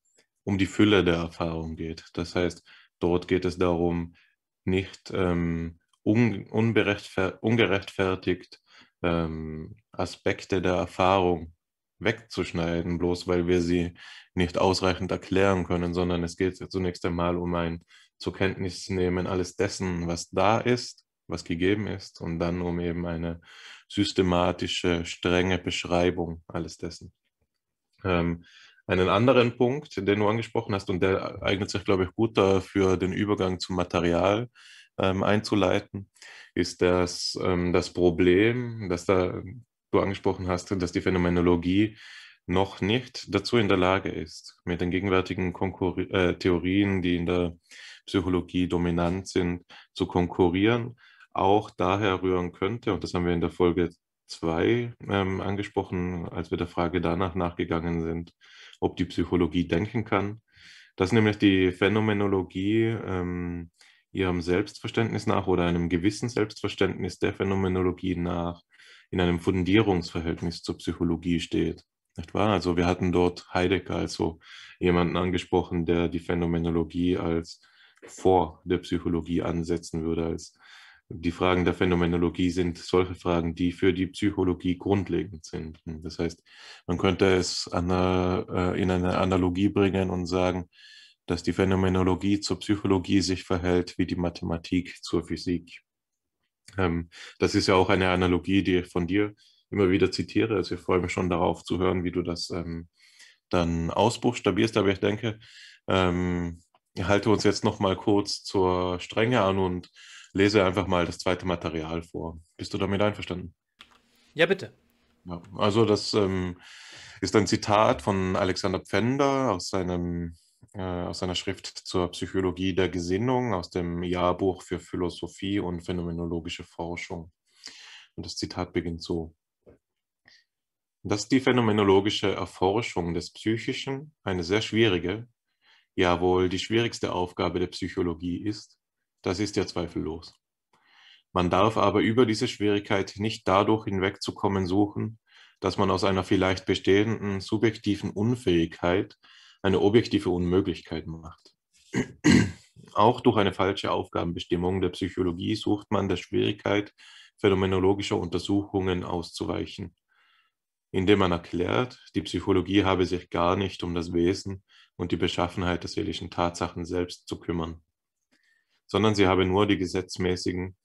um die Fülle der Erfahrung geht. Das heißt, dort geht es darum, nicht ähm, un ungerechtfertigt ähm, Aspekte der Erfahrung wegzuschneiden, bloß weil wir sie nicht ausreichend erklären können, sondern es geht zunächst einmal um ein zur Kenntnis nehmen alles dessen, was da ist, was gegeben ist, und dann um eben eine systematische, strenge Beschreibung alles dessen. Ähm, einen anderen Punkt, den du angesprochen hast, und der eignet sich, glaube ich, gut dafür, den Übergang zum Material ähm, einzuleiten, ist das, ähm, das Problem, das da du angesprochen hast, dass die Phänomenologie noch nicht dazu in der Lage ist, mit den gegenwärtigen Konkur äh, Theorien, die in der Psychologie dominant sind, zu konkurrieren, auch daher rühren könnte, und das haben wir in der Folge 2 ähm, angesprochen, als wir der Frage danach nachgegangen sind, ob die Psychologie denken kann, dass nämlich die Phänomenologie ähm, ihrem Selbstverständnis nach oder einem gewissen Selbstverständnis der Phänomenologie nach in einem Fundierungsverhältnis zur Psychologie steht. Nicht wahr? Also wir hatten dort Heidegger, also jemanden angesprochen, der die Phänomenologie als vor der Psychologie ansetzen würde, als die Fragen der Phänomenologie sind solche Fragen, die für die Psychologie grundlegend sind. Das heißt, man könnte es eine, äh, in eine Analogie bringen und sagen, dass die Phänomenologie zur Psychologie sich verhält wie die Mathematik zur Physik. Ähm, das ist ja auch eine Analogie, die ich von dir immer wieder zitiere. Also ich freue mich schon darauf zu hören, wie du das ähm, dann ausbuchstabierst. Aber ich denke, ähm, ich halte uns jetzt noch mal kurz zur Strenge an und lese einfach mal das zweite Material vor. Bist du damit einverstanden? Ja, bitte. Ja, also das ähm, ist ein Zitat von Alexander Pfänder aus, seinem, äh, aus seiner Schrift zur Psychologie der Gesinnung aus dem Jahrbuch für Philosophie und phänomenologische Forschung. Und das Zitat beginnt so. Dass die phänomenologische Erforschung des Psychischen eine sehr schwierige, ja wohl die schwierigste Aufgabe der Psychologie ist, das ist ja zweifellos. Man darf aber über diese Schwierigkeit nicht dadurch hinwegzukommen suchen, dass man aus einer vielleicht bestehenden subjektiven Unfähigkeit eine objektive Unmöglichkeit macht. (clears throat) Auch durch eine falsche Aufgabenbestimmung der Psychologie sucht man der Schwierigkeit phänomenologischer Untersuchungen auszuweichen, indem man erklärt, die Psychologie habe sich gar nicht um das Wesen und die Beschaffenheit der seelischen Tatsachen selbst zu kümmern sondern sie habe nur die gesetzmäßigen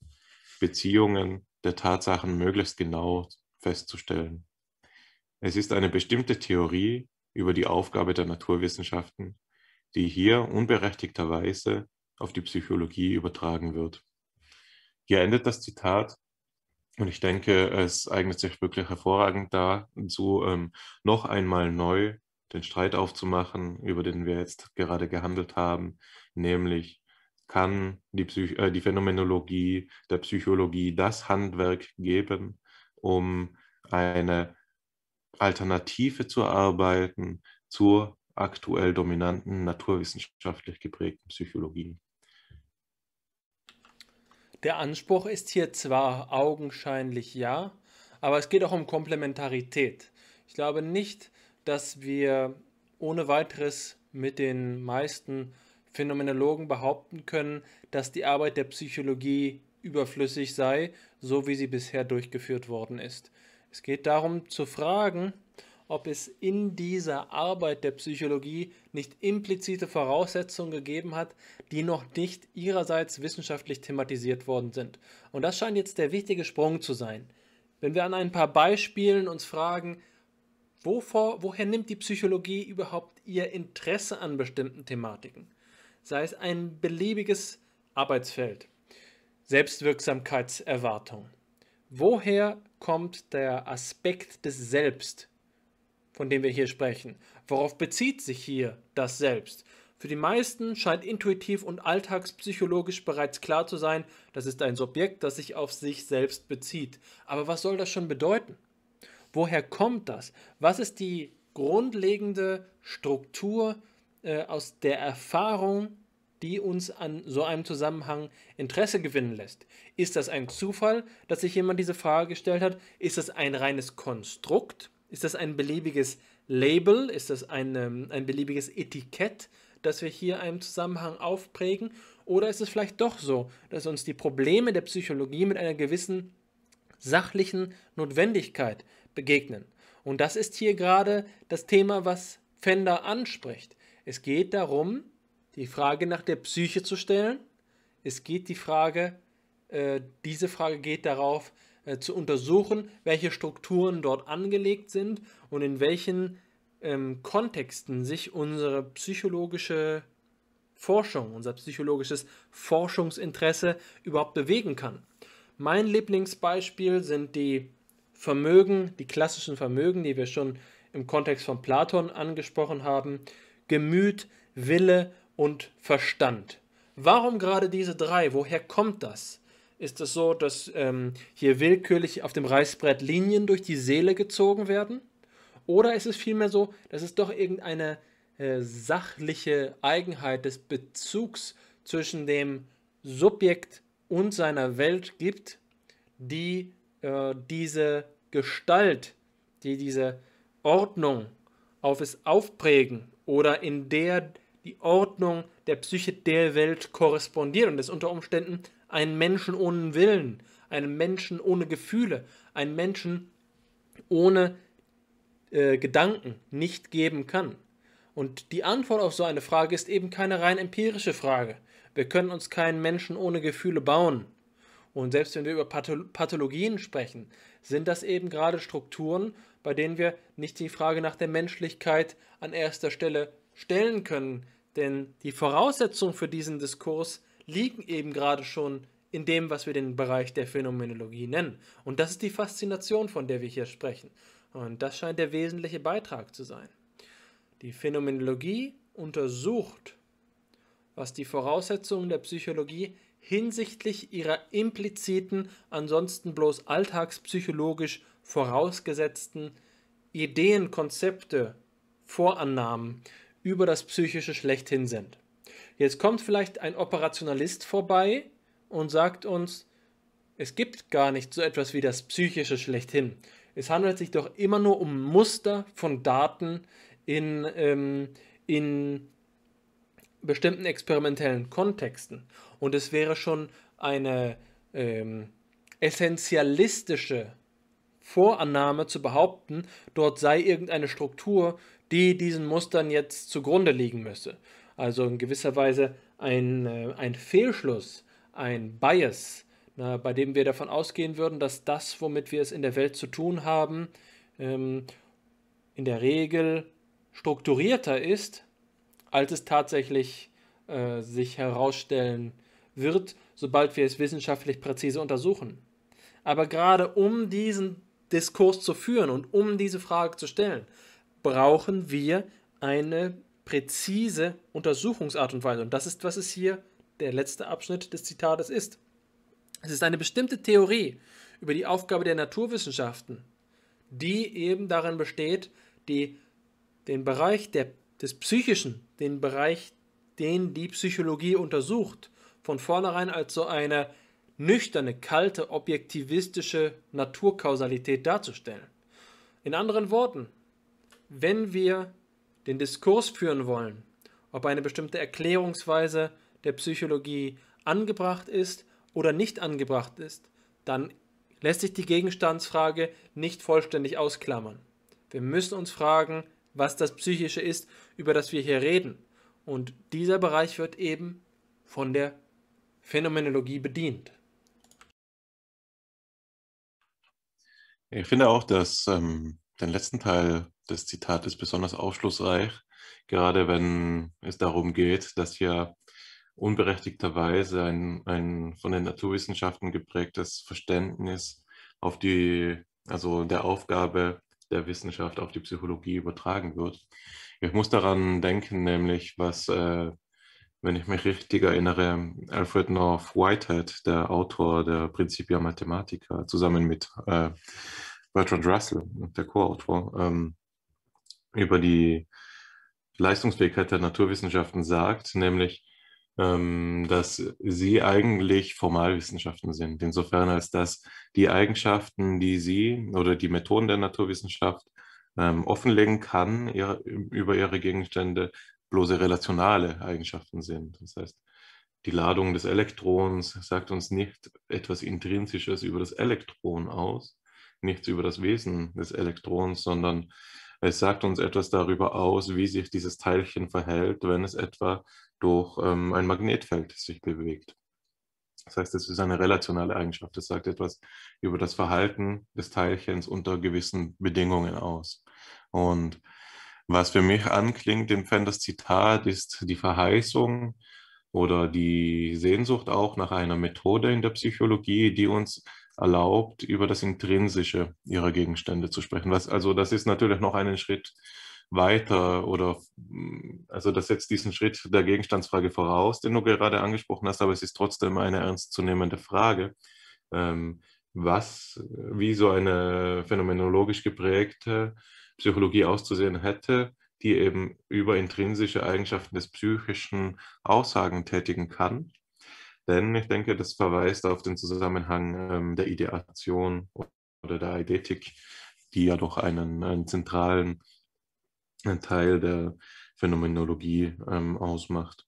Beziehungen der Tatsachen möglichst genau festzustellen. Es ist eine bestimmte Theorie über die Aufgabe der Naturwissenschaften, die hier unberechtigterweise auf die Psychologie übertragen wird. Hier endet das Zitat und ich denke, es eignet sich wirklich hervorragend dazu, ähm, noch einmal neu den Streit aufzumachen, über den wir jetzt gerade gehandelt haben, nämlich kann die, Psych äh, die Phänomenologie der Psychologie das Handwerk geben, um eine Alternative zu erarbeiten zur aktuell dominanten naturwissenschaftlich geprägten Psychologie. Der Anspruch ist hier zwar augenscheinlich ja, aber es geht auch um Komplementarität. Ich glaube nicht, dass wir ohne weiteres mit den meisten Phänomenologen behaupten können, dass die Arbeit der Psychologie überflüssig sei, so wie sie bisher durchgeführt worden ist. Es geht darum zu fragen, ob es in dieser Arbeit der Psychologie nicht implizite Voraussetzungen gegeben hat, die noch nicht ihrerseits wissenschaftlich thematisiert worden sind. Und das scheint jetzt der wichtige Sprung zu sein. Wenn wir an ein paar Beispielen uns fragen, wovor, woher nimmt die Psychologie überhaupt ihr Interesse an bestimmten Thematiken? sei es ein beliebiges Arbeitsfeld. Selbstwirksamkeitserwartung. Woher kommt der Aspekt des Selbst, von dem wir hier sprechen? Worauf bezieht sich hier das Selbst? Für die meisten scheint intuitiv und alltagspsychologisch bereits klar zu sein, das ist ein Subjekt, das sich auf sich selbst bezieht. Aber was soll das schon bedeuten? Woher kommt das? Was ist die grundlegende Struktur äh, aus der Erfahrung, die uns an so einem Zusammenhang Interesse gewinnen lässt. Ist das ein Zufall, dass sich jemand diese Frage gestellt hat? Ist das ein reines Konstrukt? Ist das ein beliebiges Label? Ist das ein, ähm, ein beliebiges Etikett, das wir hier einem Zusammenhang aufprägen? Oder ist es vielleicht doch so, dass uns die Probleme der Psychologie mit einer gewissen sachlichen Notwendigkeit begegnen? Und das ist hier gerade das Thema, was Fender anspricht. Es geht darum, die Frage nach der Psyche zu stellen. Es geht die Frage, äh, diese Frage geht darauf, äh, zu untersuchen, welche Strukturen dort angelegt sind und in welchen ähm, Kontexten sich unsere psychologische Forschung, unser psychologisches Forschungsinteresse überhaupt bewegen kann. Mein Lieblingsbeispiel sind die Vermögen, die klassischen Vermögen, die wir schon im Kontext von Platon angesprochen haben, Gemüt, Wille und Verstand. Warum gerade diese drei? Woher kommt das? Ist es so, dass ähm, hier willkürlich auf dem Reißbrett Linien durch die Seele gezogen werden? Oder ist es vielmehr so, dass es doch irgendeine äh, sachliche Eigenheit des Bezugs zwischen dem Subjekt und seiner Welt gibt, die äh, diese Gestalt, die diese Ordnung auf es aufprägen oder in der die Ordnung der Psyche der Welt korrespondiert und es unter Umständen einen Menschen ohne Willen, einen Menschen ohne Gefühle, einen Menschen ohne äh, Gedanken nicht geben kann. Und die Antwort auf so eine Frage ist eben keine rein empirische Frage. Wir können uns keinen Menschen ohne Gefühle bauen. Und selbst wenn wir über Pathol Pathologien sprechen, sind das eben gerade Strukturen, bei denen wir nicht die Frage nach der Menschlichkeit an erster Stelle stellen können. Denn die Voraussetzungen für diesen Diskurs liegen eben gerade schon in dem, was wir den Bereich der Phänomenologie nennen. Und das ist die Faszination, von der wir hier sprechen. Und das scheint der wesentliche Beitrag zu sein. Die Phänomenologie untersucht, was die Voraussetzungen der Psychologie hinsichtlich ihrer impliziten, ansonsten bloß alltagspsychologisch vorausgesetzten Ideen, Konzepte, Vorannahmen über das Psychische schlechthin sind. Jetzt kommt vielleicht ein Operationalist vorbei und sagt uns, es gibt gar nicht so etwas wie das Psychische schlechthin. Es handelt sich doch immer nur um Muster von Daten in, ähm, in bestimmten experimentellen Kontexten. Und es wäre schon eine ähm, essentialistische Vorannahme zu behaupten, dort sei irgendeine Struktur, die diesen Mustern jetzt zugrunde liegen müsse. Also in gewisser Weise ein, äh, ein Fehlschluss, ein Bias, na, bei dem wir davon ausgehen würden, dass das, womit wir es in der Welt zu tun haben, ähm, in der Regel strukturierter ist, als es tatsächlich äh, sich herausstellen kann wird, sobald wir es wissenschaftlich präzise untersuchen. Aber gerade um diesen Diskurs zu führen und um diese Frage zu stellen, brauchen wir eine präzise Untersuchungsart und Weise. Und das ist, was es hier der letzte Abschnitt des Zitates ist. Es ist eine bestimmte Theorie über die Aufgabe der Naturwissenschaften, die eben darin besteht, die, den Bereich der, des Psychischen, den Bereich, den die Psychologie untersucht, von vornherein als so eine nüchterne, kalte, objektivistische Naturkausalität darzustellen. In anderen Worten, wenn wir den Diskurs führen wollen, ob eine bestimmte Erklärungsweise der Psychologie angebracht ist oder nicht angebracht ist, dann lässt sich die Gegenstandsfrage nicht vollständig ausklammern. Wir müssen uns fragen, was das Psychische ist, über das wir hier reden. Und dieser Bereich wird eben von der Phänomenologie bedient. Ich finde auch, dass ähm, den letzten Teil des Zitats besonders aufschlussreich, gerade wenn es darum geht, dass ja unberechtigterweise ein, ein von den Naturwissenschaften geprägtes Verständnis auf die, also der Aufgabe der Wissenschaft auf die Psychologie übertragen wird. Ich muss daran denken, nämlich was äh, wenn ich mich richtig erinnere, Alfred North Whitehead, der Autor der Principia Mathematica, zusammen mit äh, Bertrand Russell, der Co-Autor, ähm, über die Leistungsfähigkeit der Naturwissenschaften sagt, nämlich, ähm, dass sie eigentlich Formalwissenschaften sind, insofern als dass die Eigenschaften, die sie oder die Methoden der Naturwissenschaft ähm, offenlegen kann ihre, über ihre Gegenstände, bloße relationale Eigenschaften sind. Das heißt, die Ladung des Elektrons sagt uns nicht etwas Intrinsisches über das Elektron aus, nichts über das Wesen des Elektrons, sondern es sagt uns etwas darüber aus, wie sich dieses Teilchen verhält, wenn es etwa durch ähm, ein Magnetfeld sich bewegt. Das heißt, es ist eine relationale Eigenschaft. Es sagt etwas über das Verhalten des Teilchens unter gewissen Bedingungen aus. Und was für mich anklingt, im das Zitat ist die Verheißung oder die Sehnsucht auch nach einer Methode in der Psychologie, die uns erlaubt, über das Intrinsische ihrer Gegenstände zu sprechen. Was, also das ist natürlich noch einen Schritt weiter oder mm, also das setzt diesen Schritt der Gegenstandsfrage voraus, den du gerade angesprochen hast, aber es ist trotzdem eine ernstzunehmende Frage. Ähm, was, wie so eine phänomenologisch geprägte Psychologie auszusehen hätte, die eben über intrinsische Eigenschaften des Psychischen Aussagen tätigen kann. Denn ich denke, das verweist auf den Zusammenhang ähm, der Ideation oder der Eidetik, die ja doch einen, einen zentralen Teil der Phänomenologie ähm, ausmacht.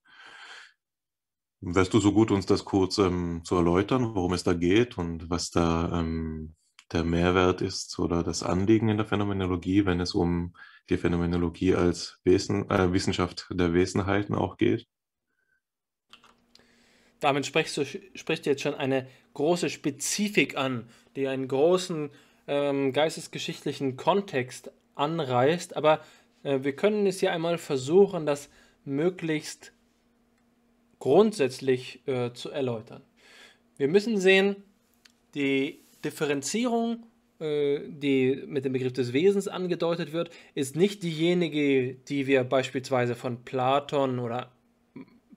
Wärst du so gut, uns das kurz ähm, zu erläutern, worum es da geht und was da ähm, der Mehrwert ist oder das Anliegen in der Phänomenologie, wenn es um die Phänomenologie als Wesen, äh, Wissenschaft der Wesenheiten auch geht? Damit sprichst du, sprichst du jetzt schon eine große Spezifik an, die einen großen ähm, geistesgeschichtlichen Kontext anreißt, aber äh, wir können es ja einmal versuchen, das möglichst grundsätzlich äh, zu erläutern. Wir müssen sehen, die Differenzierung, äh, die mit dem Begriff des Wesens angedeutet wird, ist nicht diejenige, die wir beispielsweise von Platon oder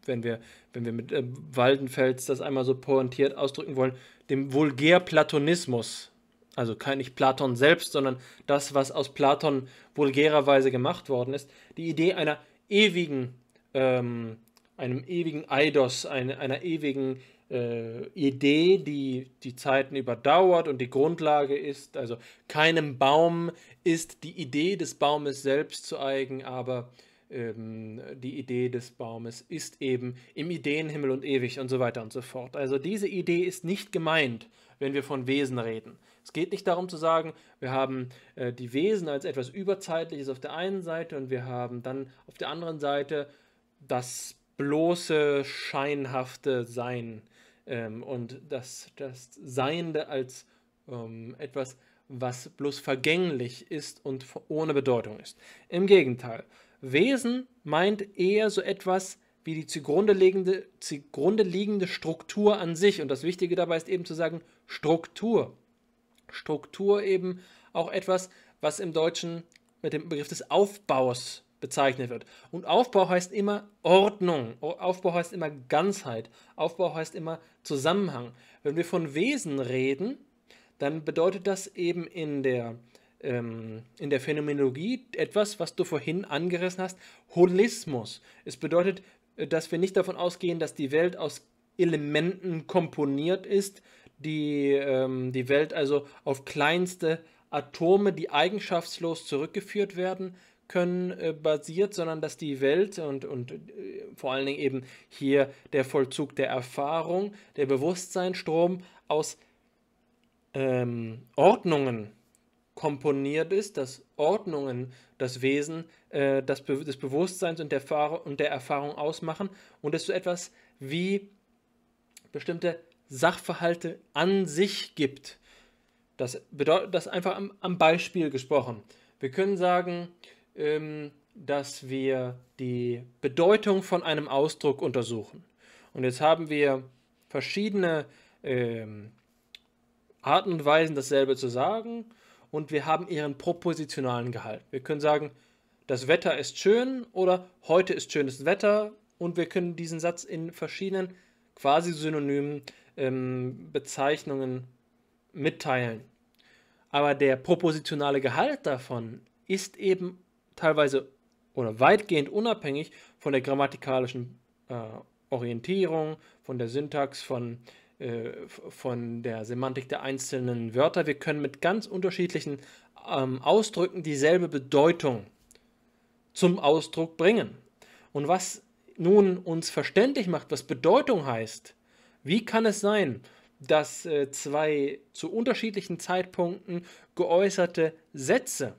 wenn wir, wenn wir mit äh, Waldenfels das einmal so pointiert ausdrücken wollen, dem Vulgärplatonismus. Also nicht Platon selbst, sondern das, was aus Platon vulgärerweise gemacht worden ist. Die Idee einer ewigen ähm, einem ewigen Eidos, eine, einer ewigen äh, Idee, die die Zeiten überdauert und die Grundlage ist. Also keinem Baum ist die Idee des Baumes selbst zu eigen, aber ähm, die Idee des Baumes ist eben im Ideenhimmel und ewig und so weiter und so fort. Also diese Idee ist nicht gemeint, wenn wir von Wesen reden. Es geht nicht darum zu sagen, wir haben äh, die Wesen als etwas Überzeitliches auf der einen Seite und wir haben dann auf der anderen Seite das bloße, scheinhafte Sein ähm, und das, das Seiende als ähm, etwas, was bloß vergänglich ist und ohne Bedeutung ist. Im Gegenteil, Wesen meint eher so etwas wie die zugrunde liegende, zugrunde liegende Struktur an sich. Und das Wichtige dabei ist eben zu sagen, Struktur. Struktur eben auch etwas, was im Deutschen mit dem Begriff des Aufbaus bezeichnet wird. Und Aufbau heißt immer Ordnung. Aufbau heißt immer Ganzheit. Aufbau heißt immer Zusammenhang. Wenn wir von Wesen reden, dann bedeutet das eben in der, ähm, in der Phänomenologie etwas, was du vorhin angerissen hast, Holismus. Es bedeutet, äh, dass wir nicht davon ausgehen, dass die Welt aus Elementen komponiert ist, die, ähm, die Welt also auf kleinste Atome, die eigenschaftslos zurückgeführt werden, können äh, basiert, sondern dass die Welt und, und äh, vor allen Dingen eben hier der Vollzug der Erfahrung, der Bewusstseinsstrom aus ähm, Ordnungen komponiert ist, dass Ordnungen das Wesen äh, das Be des Bewusstseins und der, Erfahrung, und der Erfahrung ausmachen und es so etwas wie bestimmte Sachverhalte an sich gibt. Das bedeutet, das einfach am, am Beispiel gesprochen. Wir können sagen, ähm, dass wir die Bedeutung von einem Ausdruck untersuchen. Und jetzt haben wir verschiedene ähm, Arten und Weisen, dasselbe zu sagen. Und wir haben ihren propositionalen Gehalt. Wir können sagen, das Wetter ist schön oder heute ist schönes Wetter. Und wir können diesen Satz in verschiedenen quasi synonymen ähm, Bezeichnungen mitteilen. Aber der propositionale Gehalt davon ist eben teilweise oder weitgehend unabhängig von der grammatikalischen äh, Orientierung, von der Syntax, von, äh, von der Semantik der einzelnen Wörter. Wir können mit ganz unterschiedlichen ähm, Ausdrücken dieselbe Bedeutung zum Ausdruck bringen. Und was nun uns verständlich macht, was Bedeutung heißt, wie kann es sein, dass äh, zwei zu unterschiedlichen Zeitpunkten geäußerte Sätze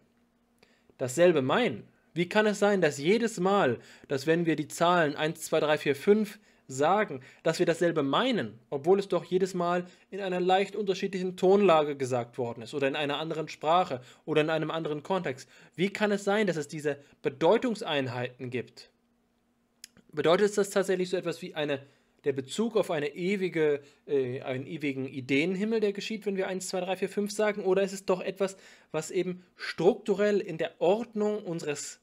dasselbe meinen? Wie kann es sein, dass jedes Mal, dass wenn wir die Zahlen 1, 2, 3, 4, 5 sagen, dass wir dasselbe meinen, obwohl es doch jedes Mal in einer leicht unterschiedlichen Tonlage gesagt worden ist oder in einer anderen Sprache oder in einem anderen Kontext? Wie kann es sein, dass es diese Bedeutungseinheiten gibt? Bedeutet das tatsächlich so etwas wie eine der Bezug auf eine ewige, äh, einen ewigen Ideenhimmel, der geschieht, wenn wir 1, 2, 3, 4, 5 sagen? Oder ist es doch etwas, was eben strukturell in der Ordnung unseres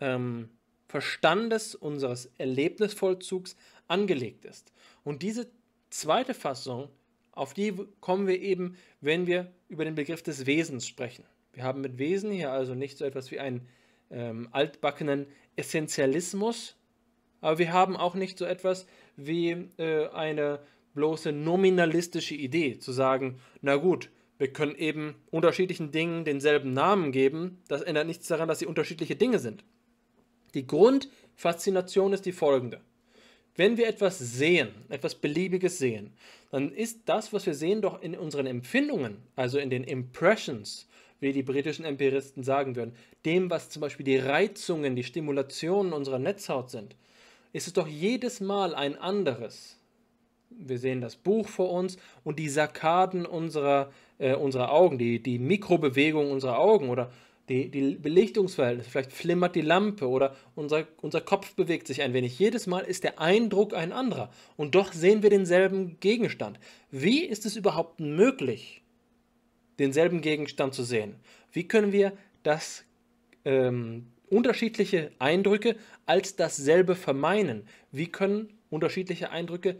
ähm, Verstandes, unseres Erlebnisvollzugs angelegt ist? Und diese zweite Fassung, auf die kommen wir eben, wenn wir über den Begriff des Wesens sprechen. Wir haben mit Wesen hier also nicht so etwas wie einen ähm, altbackenen Essentialismus, aber wir haben auch nicht so etwas wie äh, eine bloße nominalistische Idee, zu sagen, na gut, wir können eben unterschiedlichen Dingen denselben Namen geben, das ändert nichts daran, dass sie unterschiedliche Dinge sind. Die Grundfaszination ist die folgende. Wenn wir etwas sehen, etwas Beliebiges sehen, dann ist das, was wir sehen, doch in unseren Empfindungen, also in den Impressions, wie die britischen Empiristen sagen würden, dem, was zum Beispiel die Reizungen, die Stimulationen unserer Netzhaut sind, ist es doch jedes Mal ein anderes. Wir sehen das Buch vor uns und die Sarkaden unserer, äh, unserer Augen, die, die Mikrobewegung unserer Augen oder die, die Belichtungsverhältnisse, vielleicht flimmert die Lampe oder unser, unser Kopf bewegt sich ein wenig. Jedes Mal ist der Eindruck ein anderer und doch sehen wir denselben Gegenstand. Wie ist es überhaupt möglich, denselben Gegenstand zu sehen? Wie können wir das, ähm, unterschiedliche Eindrücke als dasselbe vermeinen? Wie können unterschiedliche Eindrücke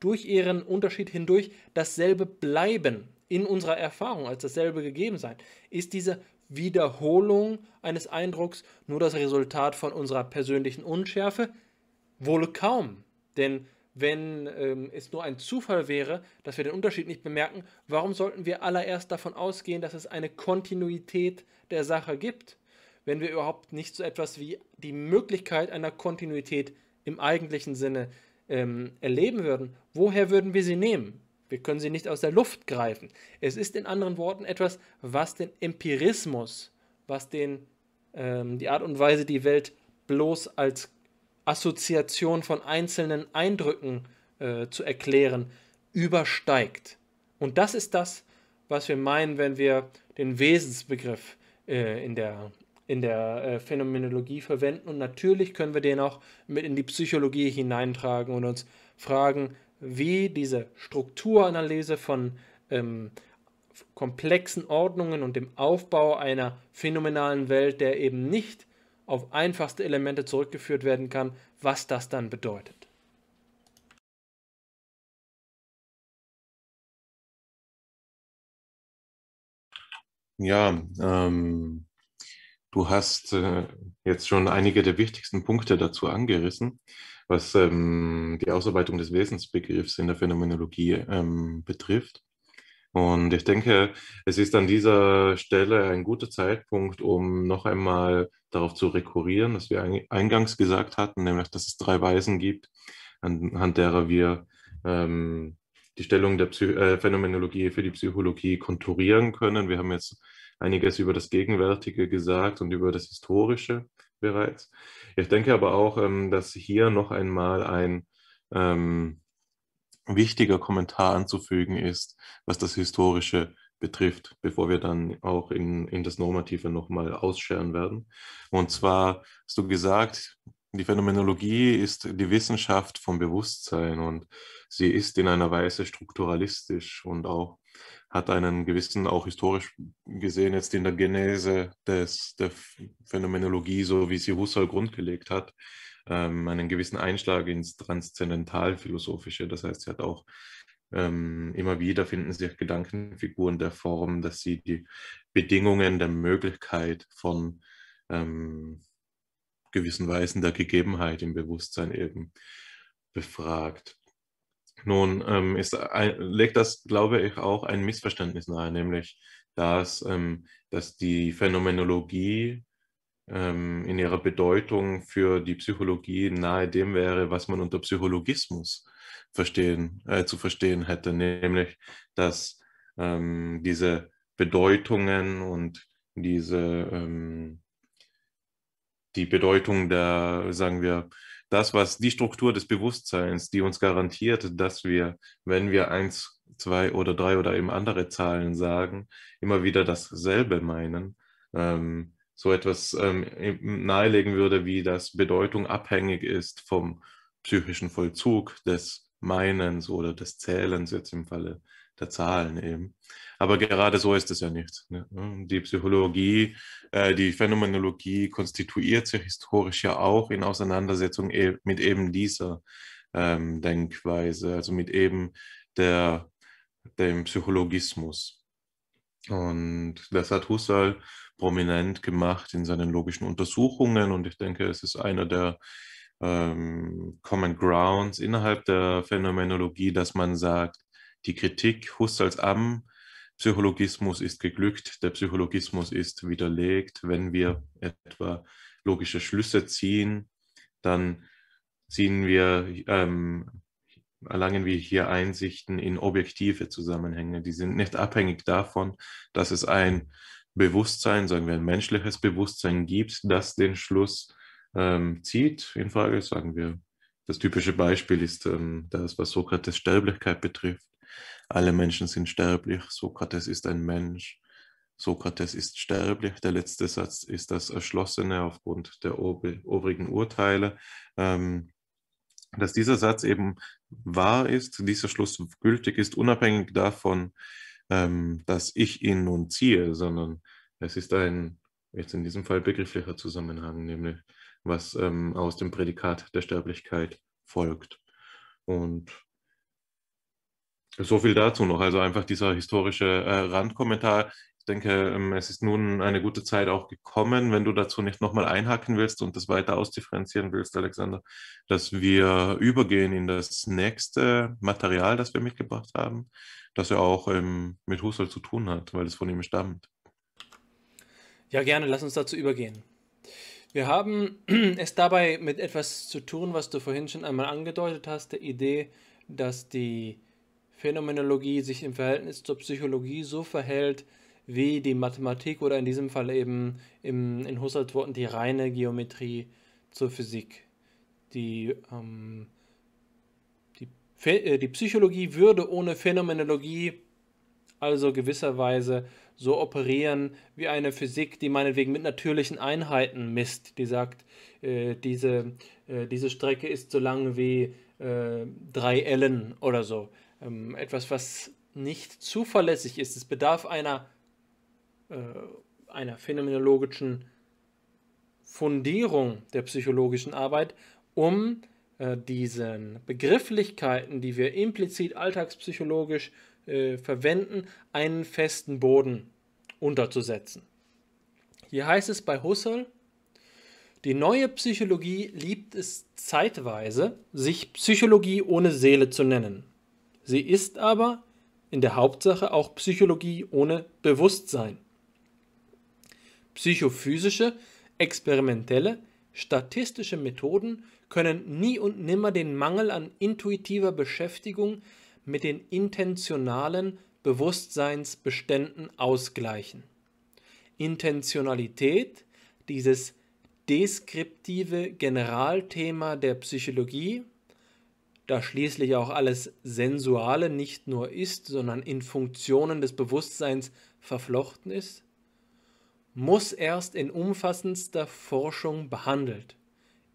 durch ihren Unterschied hindurch dasselbe bleiben in unserer Erfahrung, als dasselbe gegeben sein? Ist diese Wiederholung eines Eindrucks nur das Resultat von unserer persönlichen Unschärfe? Wohl kaum, denn wenn ähm, es nur ein Zufall wäre, dass wir den Unterschied nicht bemerken, warum sollten wir allererst davon ausgehen, dass es eine Kontinuität der Sache gibt? wenn wir überhaupt nicht so etwas wie die Möglichkeit einer Kontinuität im eigentlichen Sinne ähm, erleben würden, woher würden wir sie nehmen? Wir können sie nicht aus der Luft greifen. Es ist in anderen Worten etwas, was den Empirismus, was den, ähm, die Art und Weise, die Welt bloß als Assoziation von einzelnen Eindrücken äh, zu erklären, übersteigt. Und das ist das, was wir meinen, wenn wir den Wesensbegriff äh, in der in der äh, Phänomenologie verwenden und natürlich können wir den auch mit in die Psychologie hineintragen und uns fragen, wie diese Strukturanalyse von ähm, komplexen Ordnungen und dem Aufbau einer phänomenalen Welt, der eben nicht auf einfachste Elemente zurückgeführt werden kann, was das dann bedeutet. Ja, ähm, Du hast äh, jetzt schon einige der wichtigsten Punkte dazu angerissen, was ähm, die Ausarbeitung des Wesensbegriffs in der Phänomenologie ähm, betrifft. Und ich denke, es ist an dieser Stelle ein guter Zeitpunkt, um noch einmal darauf zu rekurrieren, was wir eingangs gesagt hatten, nämlich, dass es drei Weisen gibt, anhand derer wir ähm, die Stellung der Psy äh, Phänomenologie für die Psychologie konturieren können. Wir haben jetzt einiges über das Gegenwärtige gesagt und über das Historische bereits. Ich denke aber auch, ähm, dass hier noch einmal ein ähm, wichtiger Kommentar anzufügen ist, was das Historische betrifft, bevor wir dann auch in, in das Normative nochmal ausscheren werden. Und zwar hast du gesagt, die Phänomenologie ist die Wissenschaft vom Bewusstsein und sie ist in einer Weise strukturalistisch und auch hat einen gewissen, auch historisch gesehen, jetzt in der Genese des, der Phänomenologie, so wie sie Husserl grundgelegt hat, ähm, einen gewissen Einschlag ins Transzendentalphilosophische. Das heißt, sie hat auch ähm, immer wieder finden sich Gedankenfiguren der Form, dass sie die Bedingungen der Möglichkeit von ähm, gewissen Weisen der Gegebenheit im Bewusstsein eben befragt. Nun ähm, ist, legt das, glaube ich, auch ein Missverständnis nahe, nämlich dass, ähm, dass die Phänomenologie ähm, in ihrer Bedeutung für die Psychologie nahe dem wäre, was man unter Psychologismus verstehen, äh, zu verstehen hätte, nämlich dass ähm, diese Bedeutungen und diese ähm, die Bedeutung der, sagen wir, das, was die Struktur des Bewusstseins, die uns garantiert, dass wir, wenn wir eins, zwei oder drei oder eben andere Zahlen sagen, immer wieder dasselbe meinen, ähm, so etwas ähm, nahelegen würde, wie das Bedeutung abhängig ist vom psychischen Vollzug des Meinens oder des Zählens, jetzt im Falle der Zahlen eben. Aber gerade so ist es ja nicht. Ne? Die Psychologie, äh, die Phänomenologie konstituiert sich historisch ja auch in Auseinandersetzung e mit eben dieser ähm, Denkweise, also mit eben der, dem Psychologismus. Und das hat Husserl prominent gemacht in seinen logischen Untersuchungen. Und ich denke, es ist einer der ähm, Common Grounds innerhalb der Phänomenologie, dass man sagt, die Kritik Husserls am Psychologismus ist geglückt, der Psychologismus ist widerlegt. Wenn wir etwa logische Schlüsse ziehen, dann ziehen wir, ähm, erlangen wir hier Einsichten in objektive Zusammenhänge. Die sind nicht abhängig davon, dass es ein Bewusstsein, sagen wir ein menschliches Bewusstsein gibt, das den Schluss ähm, zieht in Frage, sagen wir. Das typische Beispiel ist ähm, das, was Sokrates Sterblichkeit betrifft. Alle Menschen sind sterblich, Sokrates ist ein Mensch. Sokrates ist sterblich. Der letzte Satz ist das Erschlossene aufgrund der obrigen Urteile. Ähm, dass dieser Satz eben wahr ist, dieser Schluss gültig ist, unabhängig davon, ähm, dass ich ihn nun ziehe, sondern es ist ein, jetzt in diesem Fall begrifflicher Zusammenhang, nämlich was ähm, aus dem Prädikat der Sterblichkeit folgt. Und so viel dazu noch. Also einfach dieser historische äh, Randkommentar. Ich denke, ähm, es ist nun eine gute Zeit auch gekommen, wenn du dazu nicht nochmal einhaken willst und das weiter ausdifferenzieren willst, Alexander, dass wir übergehen in das nächste Material, das wir mitgebracht haben, das ja auch ähm, mit Husserl zu tun hat, weil es von ihm stammt. Ja, gerne, lass uns dazu übergehen. Wir haben (clears throat) es dabei mit etwas zu tun, was du vorhin schon einmal angedeutet hast, der Idee, dass die Phänomenologie sich im Verhältnis zur Psychologie so verhält, wie die Mathematik oder in diesem Fall eben im, in Husserls Worten die reine Geometrie zur Physik. Die, ähm, die, äh, die Psychologie würde ohne Phänomenologie also gewisserweise so operieren wie eine Physik, die meinetwegen mit natürlichen Einheiten misst, die sagt, äh, diese, äh, diese Strecke ist so lang wie äh, drei Ellen oder so ähm, etwas, was nicht zuverlässig ist. Es bedarf einer, äh, einer phänomenologischen Fundierung der psychologischen Arbeit, um äh, diesen Begrifflichkeiten, die wir implizit alltagspsychologisch äh, verwenden, einen festen Boden unterzusetzen. Hier heißt es bei Husserl, die neue Psychologie liebt es zeitweise, sich Psychologie ohne Seele zu nennen. Sie ist aber in der Hauptsache auch Psychologie ohne Bewusstsein. Psychophysische, experimentelle, statistische Methoden können nie und nimmer den Mangel an intuitiver Beschäftigung mit den intentionalen Bewusstseinsbeständen ausgleichen. Intentionalität, dieses deskriptive Generalthema der Psychologie, da schließlich auch alles Sensuale nicht nur ist, sondern in Funktionen des Bewusstseins verflochten ist, muss erst in umfassendster Forschung behandelt.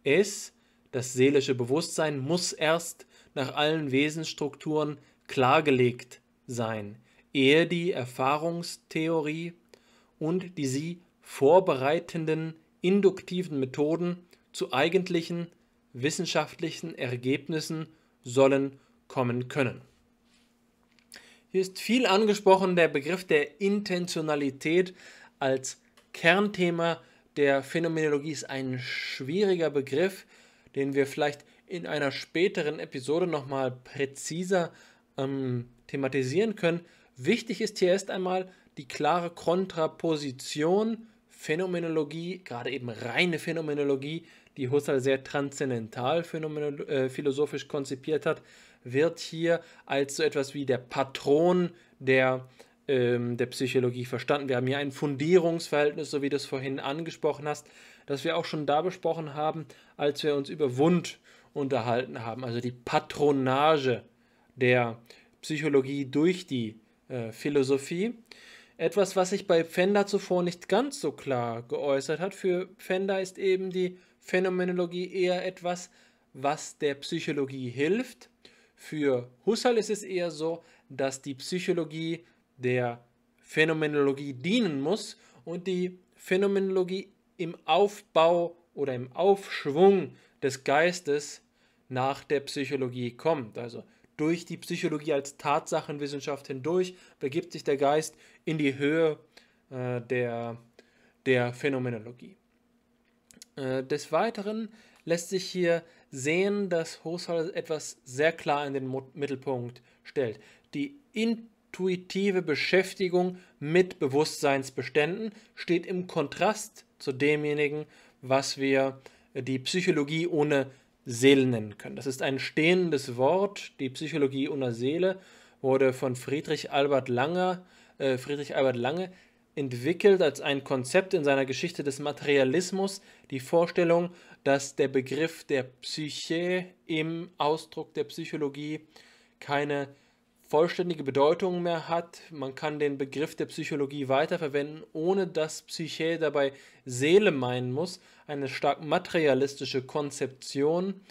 Es, das seelische Bewusstsein, muss erst nach allen Wesensstrukturen klargelegt sein, ehe die Erfahrungstheorie und die sie vorbereitenden induktiven Methoden zu eigentlichen wissenschaftlichen Ergebnissen sollen kommen können. Hier ist viel angesprochen der Begriff der Intentionalität als Kernthema der Phänomenologie ist ein schwieriger Begriff, den wir vielleicht in einer späteren Episode nochmal präziser ähm, thematisieren können. Wichtig ist hier erst einmal die klare Kontraposition Phänomenologie, gerade eben reine Phänomenologie die Husserl sehr transzendental äh, philosophisch konzipiert hat, wird hier als so etwas wie der Patron der, ähm, der Psychologie verstanden. Wir haben hier ein Fundierungsverhältnis, so wie du es vorhin angesprochen hast, das wir auch schon da besprochen haben, als wir uns über Wund unterhalten haben, also die Patronage der Psychologie durch die äh, Philosophie. Etwas, was sich bei Pfänder zuvor nicht ganz so klar geäußert hat. Für Pfänder ist eben die Phänomenologie eher etwas, was der Psychologie hilft. Für Husserl ist es eher so, dass die Psychologie der Phänomenologie dienen muss und die Phänomenologie im Aufbau oder im Aufschwung des Geistes nach der Psychologie kommt. Also durch die Psychologie als Tatsachenwissenschaft hindurch begibt sich der Geist in die Höhe äh, der, der Phänomenologie. Äh, des Weiteren lässt sich hier sehen, dass Husserl etwas sehr klar in den Mittelpunkt stellt. Die intuitive Beschäftigung mit Bewusstseinsbeständen steht im Kontrast zu demjenigen, was wir äh, die Psychologie ohne Seele nennen können. Das ist ein stehendes Wort. Die Psychologie ohne Seele wurde von Friedrich Albert Lange, äh, Friedrich Albert Lange entwickelt als ein Konzept in seiner Geschichte des Materialismus die Vorstellung, dass der Begriff der Psyche im Ausdruck der Psychologie keine vollständige Bedeutung mehr hat. Man kann den Begriff der Psychologie weiterverwenden, ohne dass Psyche dabei Seele meinen muss. Eine stark materialistische Konzeption.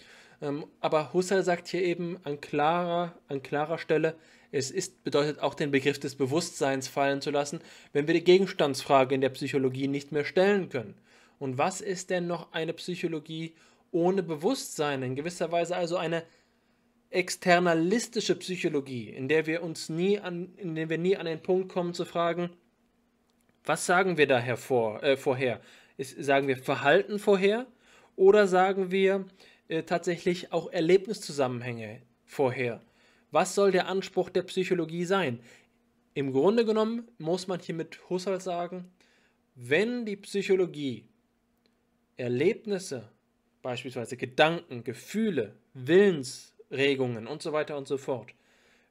Ähm, aber Husserl sagt hier eben an klarer, an klarer Stelle, es ist, bedeutet auch den Begriff des Bewusstseins fallen zu lassen, wenn wir die Gegenstandsfrage in der Psychologie nicht mehr stellen können. Und was ist denn noch eine Psychologie ohne Bewusstsein? In gewisser Weise also eine externalistische Psychologie, in der wir uns nie an, in der wir nie an den Punkt kommen zu fragen, was sagen wir da hervor, äh, vorher? Ist, sagen wir Verhalten vorher oder sagen wir äh, tatsächlich auch Erlebniszusammenhänge vorher? Was soll der Anspruch der Psychologie sein? Im Grunde genommen muss man hier mit Husserl sagen, wenn die Psychologie Erlebnisse, beispielsweise Gedanken, Gefühle, Willensregungen und so weiter und so fort,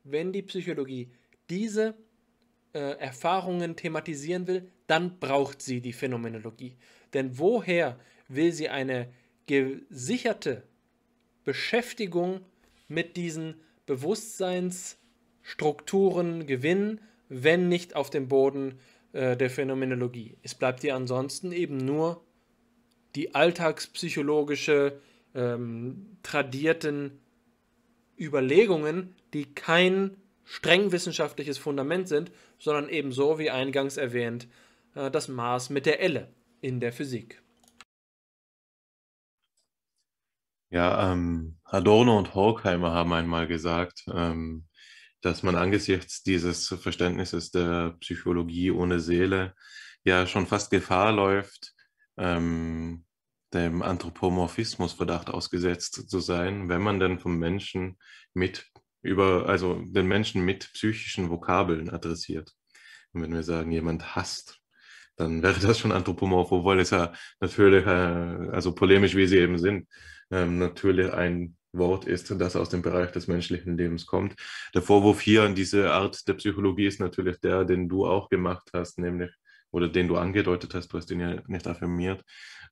wenn die Psychologie diese äh, Erfahrungen thematisieren will, dann braucht sie die Phänomenologie. Denn woher will sie eine gesicherte Beschäftigung mit diesen Bewusstseinsstrukturen gewinnen, wenn nicht auf dem Boden äh, der Phänomenologie. Es bleibt dir ansonsten eben nur die alltagspsychologische ähm, tradierten Überlegungen, die kein streng wissenschaftliches Fundament sind, sondern ebenso wie eingangs erwähnt äh, das Maß mit der Elle in der Physik. Ja, ähm, Adorno und Horkheimer haben einmal gesagt, ähm, dass man angesichts dieses Verständnisses der Psychologie ohne Seele ja schon fast Gefahr läuft, ähm, dem Anthropomorphismusverdacht ausgesetzt zu sein, wenn man denn vom Menschen mit über, also den Menschen mit psychischen Vokabeln adressiert. Und wenn wir sagen, jemand hasst, dann (laughs) wäre das schon anthropomorph, obwohl es ja natürlich, äh, also polemisch wie sie eben sind, ähm, natürlich ein Wort ist, das aus dem Bereich des menschlichen Lebens kommt. Der Vorwurf hier an diese Art der Psychologie ist natürlich der, den du auch gemacht hast, nämlich, oder den du angedeutet hast, du hast ihn ja nicht affirmiert,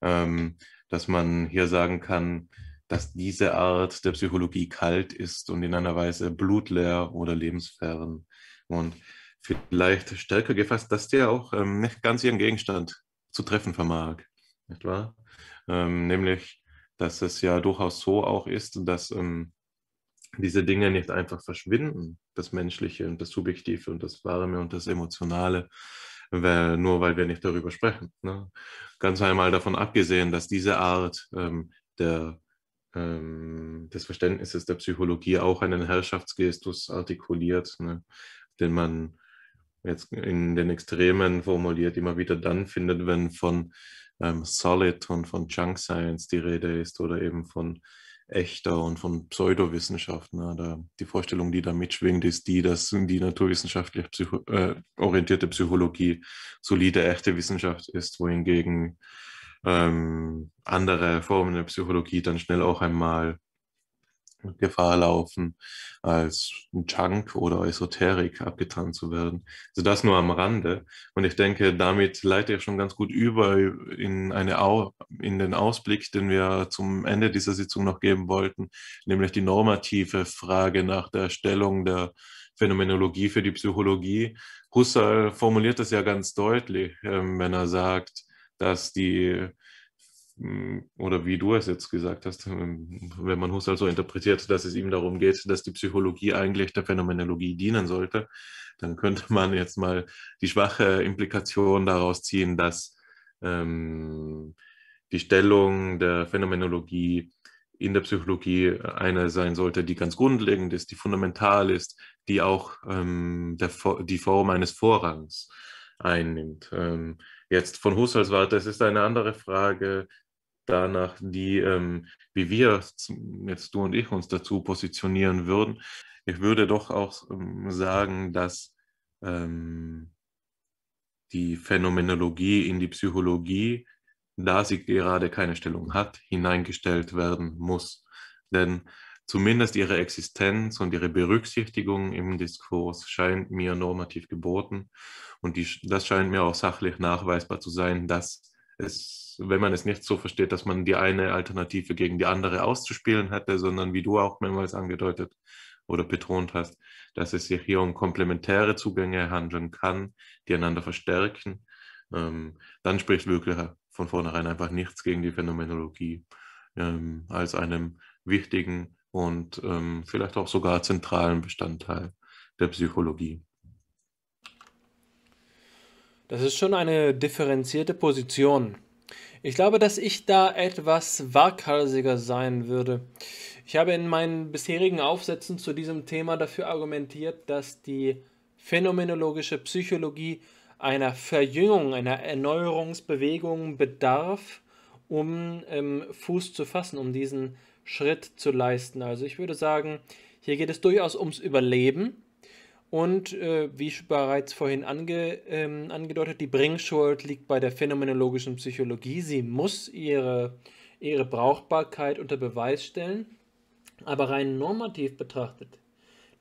ähm, dass man hier sagen kann, dass diese Art der Psychologie kalt ist und in einer Weise blutleer oder lebensfern. Und vielleicht stärker gefasst, dass der auch ähm, nicht ganz ihren Gegenstand zu treffen vermag. Nicht wahr? Ähm, nämlich dass es ja durchaus so auch ist, dass ähm, diese Dinge nicht einfach verschwinden, das Menschliche und das Subjektive und das Warme und das Emotionale, weil, nur weil wir nicht darüber sprechen. Ne? Ganz einmal davon abgesehen, dass diese Art ähm, der, ähm, des Verständnisses der Psychologie auch einen Herrschaftsgestus artikuliert, ne? den man jetzt in den Extremen formuliert immer wieder dann findet, wenn von ähm, Solid und von Junk Science die Rede ist oder eben von echter und von Pseudowissenschaft. Ne? Da, die Vorstellung, die da mitschwingt, ist die, dass die naturwissenschaftlich psycho äh, orientierte Psychologie solide, echte Wissenschaft ist, wohingegen ähm, andere Formen der Psychologie dann schnell auch einmal Gefahr laufen, als ein Junk oder Esoterik abgetan zu werden. Also das nur am Rande. Und ich denke, damit leite ich schon ganz gut über in, eine Au in den Ausblick, den wir zum Ende dieser Sitzung noch geben wollten, nämlich die normative Frage nach der Stellung der Phänomenologie für die Psychologie. Husserl formuliert das ja ganz deutlich, ähm, wenn er sagt, dass die Mm, oder wie du es jetzt gesagt hast, ähm, wenn man Husserl so interpretiert, dass es ihm darum geht, dass die Psychologie eigentlich der Phänomenologie dienen sollte, dann könnte man jetzt mal die schwache Implikation daraus ziehen, dass ähm, die Stellung der Phänomenologie in der Psychologie eine sein sollte, die ganz grundlegend ist, die fundamental ist, die auch ähm, der, die Form eines Vorrangs einnimmt. Ähm, Jetzt von Husserls Warte, das ist eine andere Frage danach, die, ähm, wie wir jetzt du und ich uns dazu positionieren würden. Ich würde doch auch ähm, sagen, dass ähm, die Phänomenologie in die Psychologie, da sie gerade keine Stellung hat, hineingestellt werden muss. Denn Zumindest ihre Existenz und ihre Berücksichtigung im Diskurs scheint mir normativ geboten. Und die, das scheint mir auch sachlich nachweisbar zu sein, dass es, wenn man es nicht so versteht, dass man die eine Alternative gegen die andere auszuspielen hätte, sondern wie du auch mehrmals angedeutet oder betont hast, dass es sich hier um komplementäre Zugänge handeln kann, die einander verstärken, ähm, dann spricht wirklich von vornherein einfach nichts gegen die Phänomenologie ähm, als einem wichtigen und ähm, vielleicht auch sogar zentralen Bestandteil der Psychologie. Das ist schon eine differenzierte Position. Ich glaube, dass ich da etwas waghalsiger sein würde. Ich habe in meinen bisherigen Aufsätzen zu diesem Thema dafür argumentiert, dass die phänomenologische Psychologie einer Verjüngung, einer Erneuerungsbewegung bedarf, um ähm, Fuß zu fassen, um diesen Schritt zu leisten. Also ich würde sagen, hier geht es durchaus ums Überleben. Und äh, wie bereits vorhin ange, ähm, angedeutet, die Bringschuld liegt bei der phänomenologischen Psychologie. Sie muss ihre, ihre Brauchbarkeit unter Beweis stellen. Aber rein normativ betrachtet,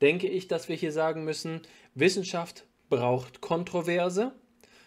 denke ich, dass wir hier sagen müssen, Wissenschaft braucht Kontroverse.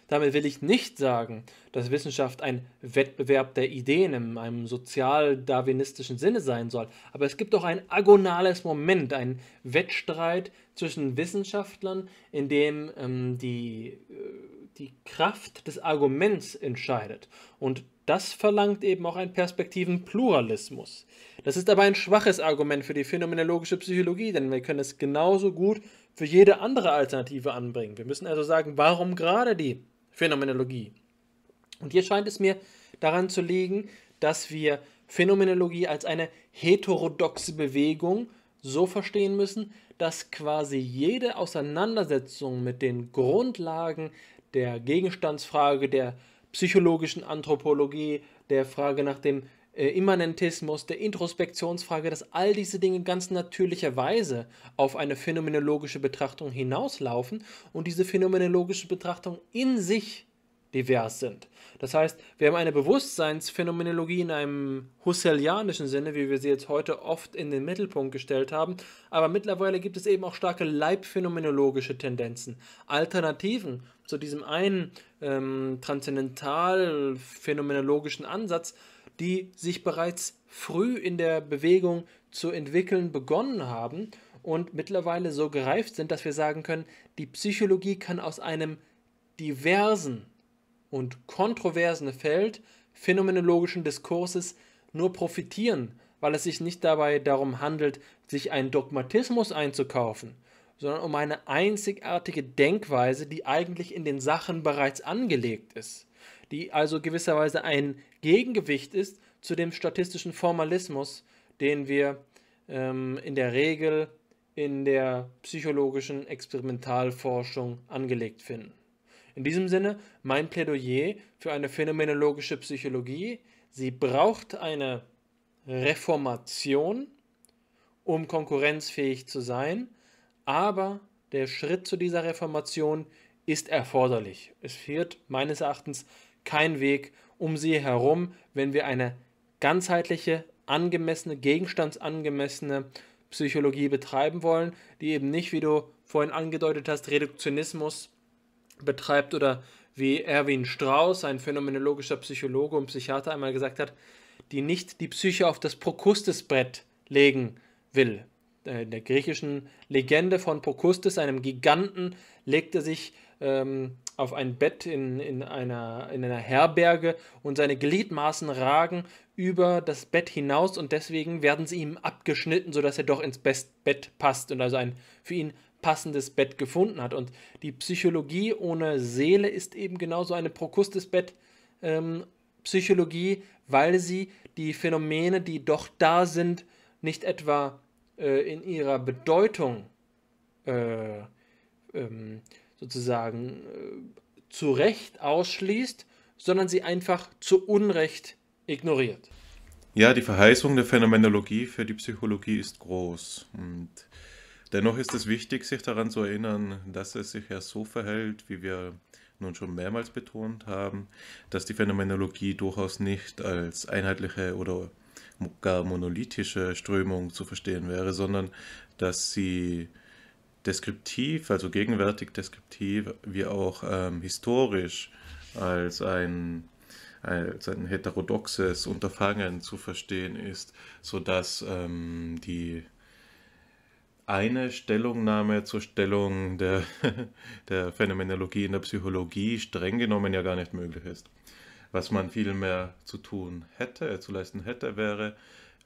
Damit will ich nicht sagen, dass Wissenschaft ein Wettbewerb der Ideen in einem sozial-darwinistischen Sinne sein soll, aber es gibt doch ein agonales Moment, einen Wettstreit zwischen Wissenschaftlern, in dem ähm, die, äh, die Kraft des Arguments entscheidet. Und das verlangt eben auch einen Perspektivenpluralismus. Das ist aber ein schwaches Argument für die phänomenologische Psychologie, denn wir können es genauso gut für jede andere Alternative anbringen. Wir müssen also sagen, warum gerade die? Phänomenologie. Und hier scheint es mir daran zu liegen, dass wir Phänomenologie als eine heterodoxe Bewegung so verstehen müssen, dass quasi jede Auseinandersetzung mit den Grundlagen der Gegenstandsfrage, der psychologischen Anthropologie, der Frage nach dem äh, Immanentismus, der Introspektionsfrage, dass all diese Dinge ganz natürlicherweise auf eine phänomenologische Betrachtung hinauslaufen und diese phänomenologische Betrachtung in sich divers sind. Das heißt, wir haben eine Bewusstseinsphänomenologie in einem husserlianischen Sinne, wie wir sie jetzt heute oft in den Mittelpunkt gestellt haben, aber mittlerweile gibt es eben auch starke leibphänomenologische Tendenzen, Alternativen zu diesem einen ähm, transzendental-phänomenologischen Ansatz, die sich bereits früh in der Bewegung zu entwickeln begonnen haben und mittlerweile so gereift sind, dass wir sagen können, die Psychologie kann aus einem diversen und kontroversen Feld phänomenologischen Diskurses nur profitieren, weil es sich nicht dabei darum handelt, sich einen Dogmatismus einzukaufen, sondern um eine einzigartige Denkweise, die eigentlich in den Sachen bereits angelegt ist die also gewisserweise ein Gegengewicht ist zu dem statistischen Formalismus, den wir ähm, in der Regel in der psychologischen Experimentalforschung angelegt finden. In diesem Sinne mein Plädoyer für eine phänomenologische Psychologie. Sie braucht eine Reformation, um konkurrenzfähig zu sein, aber der Schritt zu dieser Reformation ist erforderlich. Es führt meines Erachtens kein Weg um sie herum, wenn wir eine ganzheitliche, angemessene, gegenstandsangemessene Psychologie betreiben wollen, die eben nicht, wie du vorhin angedeutet hast, Reduktionismus betreibt oder wie Erwin Strauss, ein phänomenologischer Psychologe und Psychiater, einmal gesagt hat, die nicht die Psyche auf das Prokustesbrett legen will. Äh, in der griechischen Legende von Prokustes, einem Giganten, legte sich ähm, auf ein Bett in, in, einer, in einer Herberge und seine Gliedmaßen ragen über das Bett hinaus und deswegen werden sie ihm abgeschnitten, sodass er doch ins Best Bett passt und also ein für ihn passendes Bett gefunden hat. Und die Psychologie ohne Seele ist eben genauso eine Prokustes-Bett-Psychologie, ähm, weil sie die Phänomene, die doch da sind, nicht etwa äh, in ihrer Bedeutung äh, ähm, sozusagen äh, zu Recht ausschließt, sondern sie einfach zu Unrecht ignoriert. Ja, die Verheißung der Phänomenologie für die Psychologie ist groß. Und dennoch ist es wichtig, sich daran zu erinnern, dass es sich ja so verhält, wie wir nun schon mehrmals betont haben, dass die Phänomenologie durchaus nicht als einheitliche oder gar monolithische Strömung zu verstehen wäre, sondern dass sie deskriptiv, also gegenwärtig deskriptiv, wie auch ähm, historisch als ein, als ein heterodoxes Unterfangen zu verstehen ist, sodass ähm, die eine Stellungnahme zur Stellung der, (laughs) der Phänomenologie in der Psychologie streng genommen ja gar nicht möglich ist. Was man viel mehr zu tun hätte, zu leisten hätte, wäre,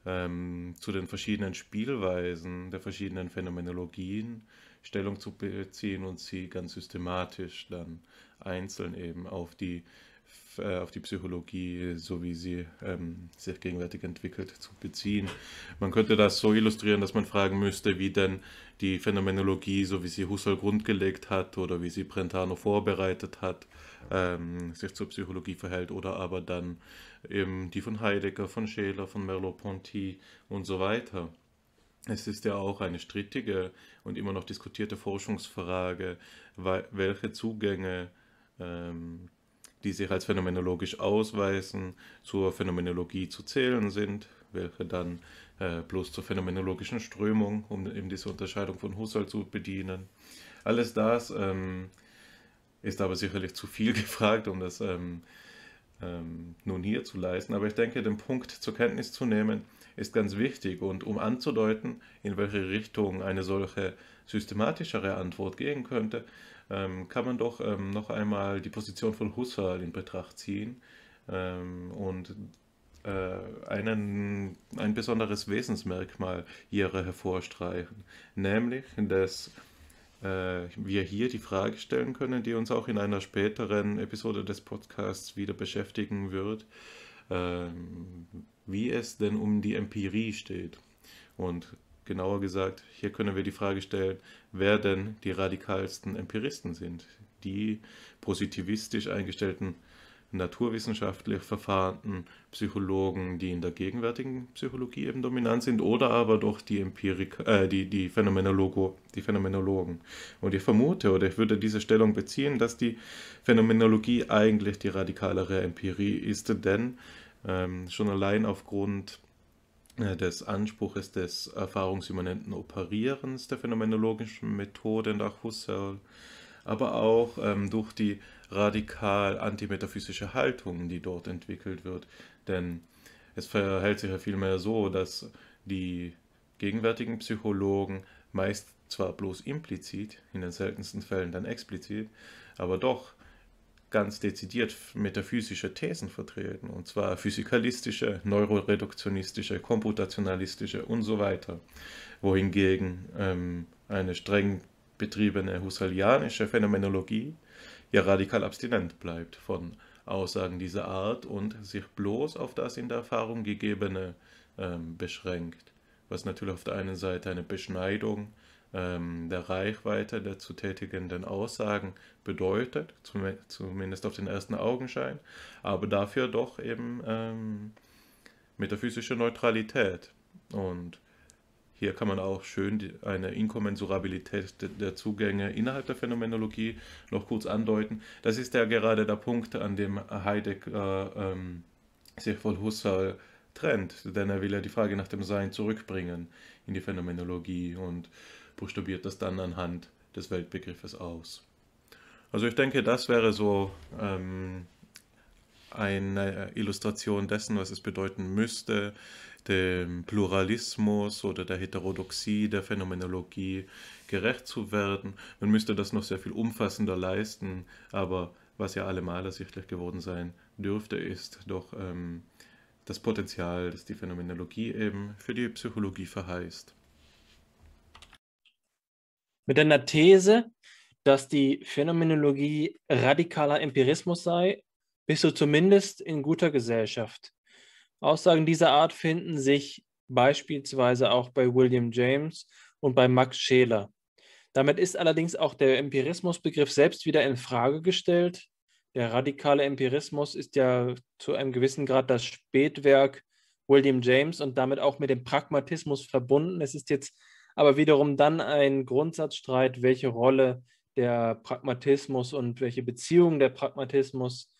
ähm, zu den verschiedenen Spielweisen der verschiedenen Phänomenologien Stellung zu beziehen und sie ganz systematisch dann einzeln eben auf die, äh, auf die Psychologie, so wie sie ähm, sich gegenwärtig entwickelt, zu beziehen. Man könnte das so illustrieren, dass man fragen müsste, wie denn die Phänomenologie, so wie sie Husserl grundgelegt hat oder wie sie Brentano vorbereitet hat, ähm, sich zur Psychologie verhält oder aber dann eben die von Heidegger, von Scheler, von Merleau-Ponty und so weiter. Es ist ja auch eine strittige und immer noch diskutierte Forschungsfrage, welche Zugänge, ähm, die sich als phänomenologisch ausweisen, zur Phänomenologie zu zählen sind, welche dann äh, bloß zur phänomenologischen Strömung, um eben diese Unterscheidung von Husserl zu bedienen. Alles das ähm, ist aber sicherlich zu viel (laughs) gefragt, um das ähm, ähm, nun hier zu leisten. Aber ich denke, den Punkt zur Kenntnis zu nehmen, ist ganz wichtig und um anzudeuten, in welche Richtung eine solche systematischere Antwort gehen könnte, ähm, kann man doch ähm, noch einmal die Position von Husserl in Betracht ziehen ähm, und äh, einen, ein besonderes Wesensmerkmal ihrer hervorstreichen, nämlich dass äh, wir hier die Frage stellen können, die uns auch in einer späteren Episode des Podcasts wieder beschäftigen wird. Ähm, wie es denn um die Empirie steht. Und genauer gesagt, hier können wir die Frage stellen, wer denn die radikalsten Empiristen sind. Die positivistisch eingestellten naturwissenschaftlich verfahrenen Psychologen, die in der gegenwärtigen Psychologie eben dominant sind, oder aber doch die Empirik, äh, die, die, Phänomenologo, die Phänomenologen. Und ich vermute oder ich würde diese Stellung beziehen, dass die Phänomenologie eigentlich die radikalere Empirie ist, denn ähm, schon allein aufgrund äh, des Anspruches des erfahrungsimmanenten Operierens der phänomenologischen Methode nach Husserl, aber auch ähm, durch die radikal antimetaphysische Haltung, die dort entwickelt wird. Denn es verhält sich ja vielmehr so, dass die gegenwärtigen Psychologen meist zwar bloß implizit, in den seltensten Fällen dann explizit, aber doch ganz dezidiert metaphysische Thesen vertreten, und zwar physikalistische, neuroreduktionistische, computationalistische und so weiter, wohingegen ähm, eine streng betriebene husserlianische Phänomenologie ja radikal abstinent bleibt von Aussagen dieser Art und sich bloß auf das in der Erfahrung gegebene ähm, beschränkt, was natürlich auf der einen Seite eine Beschneidung äh, ähm, der Reichweite der zu tätigenden Aussagen bedeutet, zumindest auf den ersten Augenschein, aber dafür doch eben ähm, metaphysische Neutralität. Und hier kann man auch schön eine Inkommensurabilität der Zugänge innerhalb der Phänomenologie noch kurz andeuten. Das ist ja gerade der Punkt, an dem Heidegger ähm, sich von Husserl trennt, denn er will ja die Frage nach dem Sein zurückbringen in die Phänomenologie und buchstabiert das dann anhand des Weltbegriffes aus. Also ich denke, das wäre so ähm, eine Illustration dessen, was es bedeuten müsste, dem Pluralismus oder der Heterodoxie der Phänomenologie gerecht zu werden. Man müsste das noch sehr viel umfassender leisten, aber was ja allemal ersichtlich geworden sein dürfte, ist doch ähm, das Potenzial, das die Phänomenologie eben für die Psychologie verheißt mit einer These, dass die Phänomenologie radikaler Empirismus sei, bist du zumindest in guter Gesellschaft. Aussagen dieser Art finden sich beispielsweise auch bei William James und bei Max Scheler. Damit ist allerdings auch der Empirismusbegriff selbst wieder in Frage gestellt. Der radikale Empirismus ist ja zu einem gewissen Grad das Spätwerk William James und damit auch mit dem Pragmatismus verbunden. Es ist jetzt aber wiederum dann ein Grundsatzstreit, welche Rolle der Pragmatismus und welche Beziehung der Pragmatismus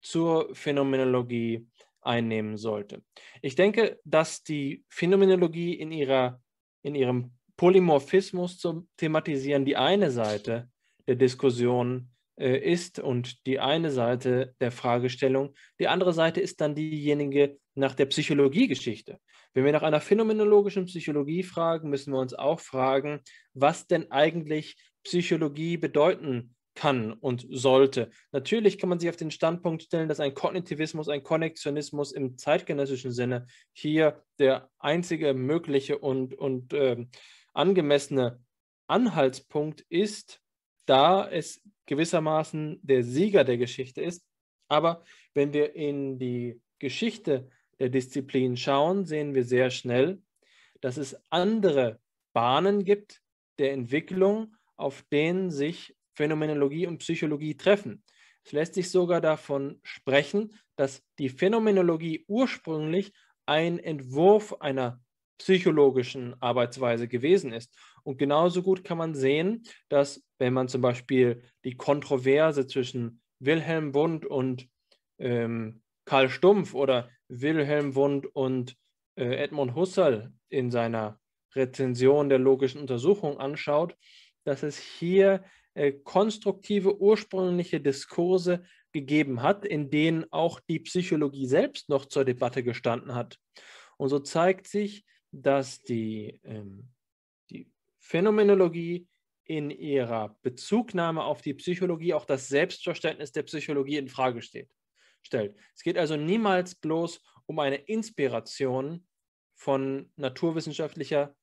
zur Phänomenologie einnehmen sollte. Ich denke, dass die Phänomenologie in, ihrer, in ihrem Polymorphismus zu thematisieren die eine Seite der Diskussion äh, ist und die eine Seite der Fragestellung. Die andere Seite ist dann diejenige nach der Psychologiegeschichte. Wenn wir nach einer phänomenologischen Psychologie fragen, müssen wir uns auch fragen, was denn eigentlich Psychologie bedeuten kann und sollte. Natürlich kann man sich auf den Standpunkt stellen, dass ein Kognitivismus, ein Konnektionismus im zeitgenössischen Sinne hier der einzige mögliche und, und äh, angemessene Anhaltspunkt ist, da es gewissermaßen der Sieger der Geschichte ist. Aber wenn wir in die Geschichte der Disziplin schauen, sehen wir sehr schnell, dass es andere Bahnen gibt der Entwicklung, auf denen sich Phänomenologie und Psychologie treffen. Es lässt sich sogar davon sprechen, dass die Phänomenologie ursprünglich ein Entwurf einer psychologischen Arbeitsweise gewesen ist. Und genauso gut kann man sehen, dass wenn man zum Beispiel die Kontroverse zwischen Wilhelm Wundt und ähm, Karl Stumpf oder Wilhelm Wundt und äh, Edmund Husserl in seiner Rezension der logischen Untersuchung anschaut, dass es hier äh, konstruktive ursprüngliche Diskurse gegeben hat, in denen auch die Psychologie selbst noch zur Debatte gestanden hat. Und so zeigt sich, dass die, ähm, die Phänomenologie in ihrer Bezugnahme auf die Psychologie auch das Selbstverständnis der Psychologie in Frage steht stellt. Es geht also niemals bloß um eine Inspiration von naturwissenschaftlicher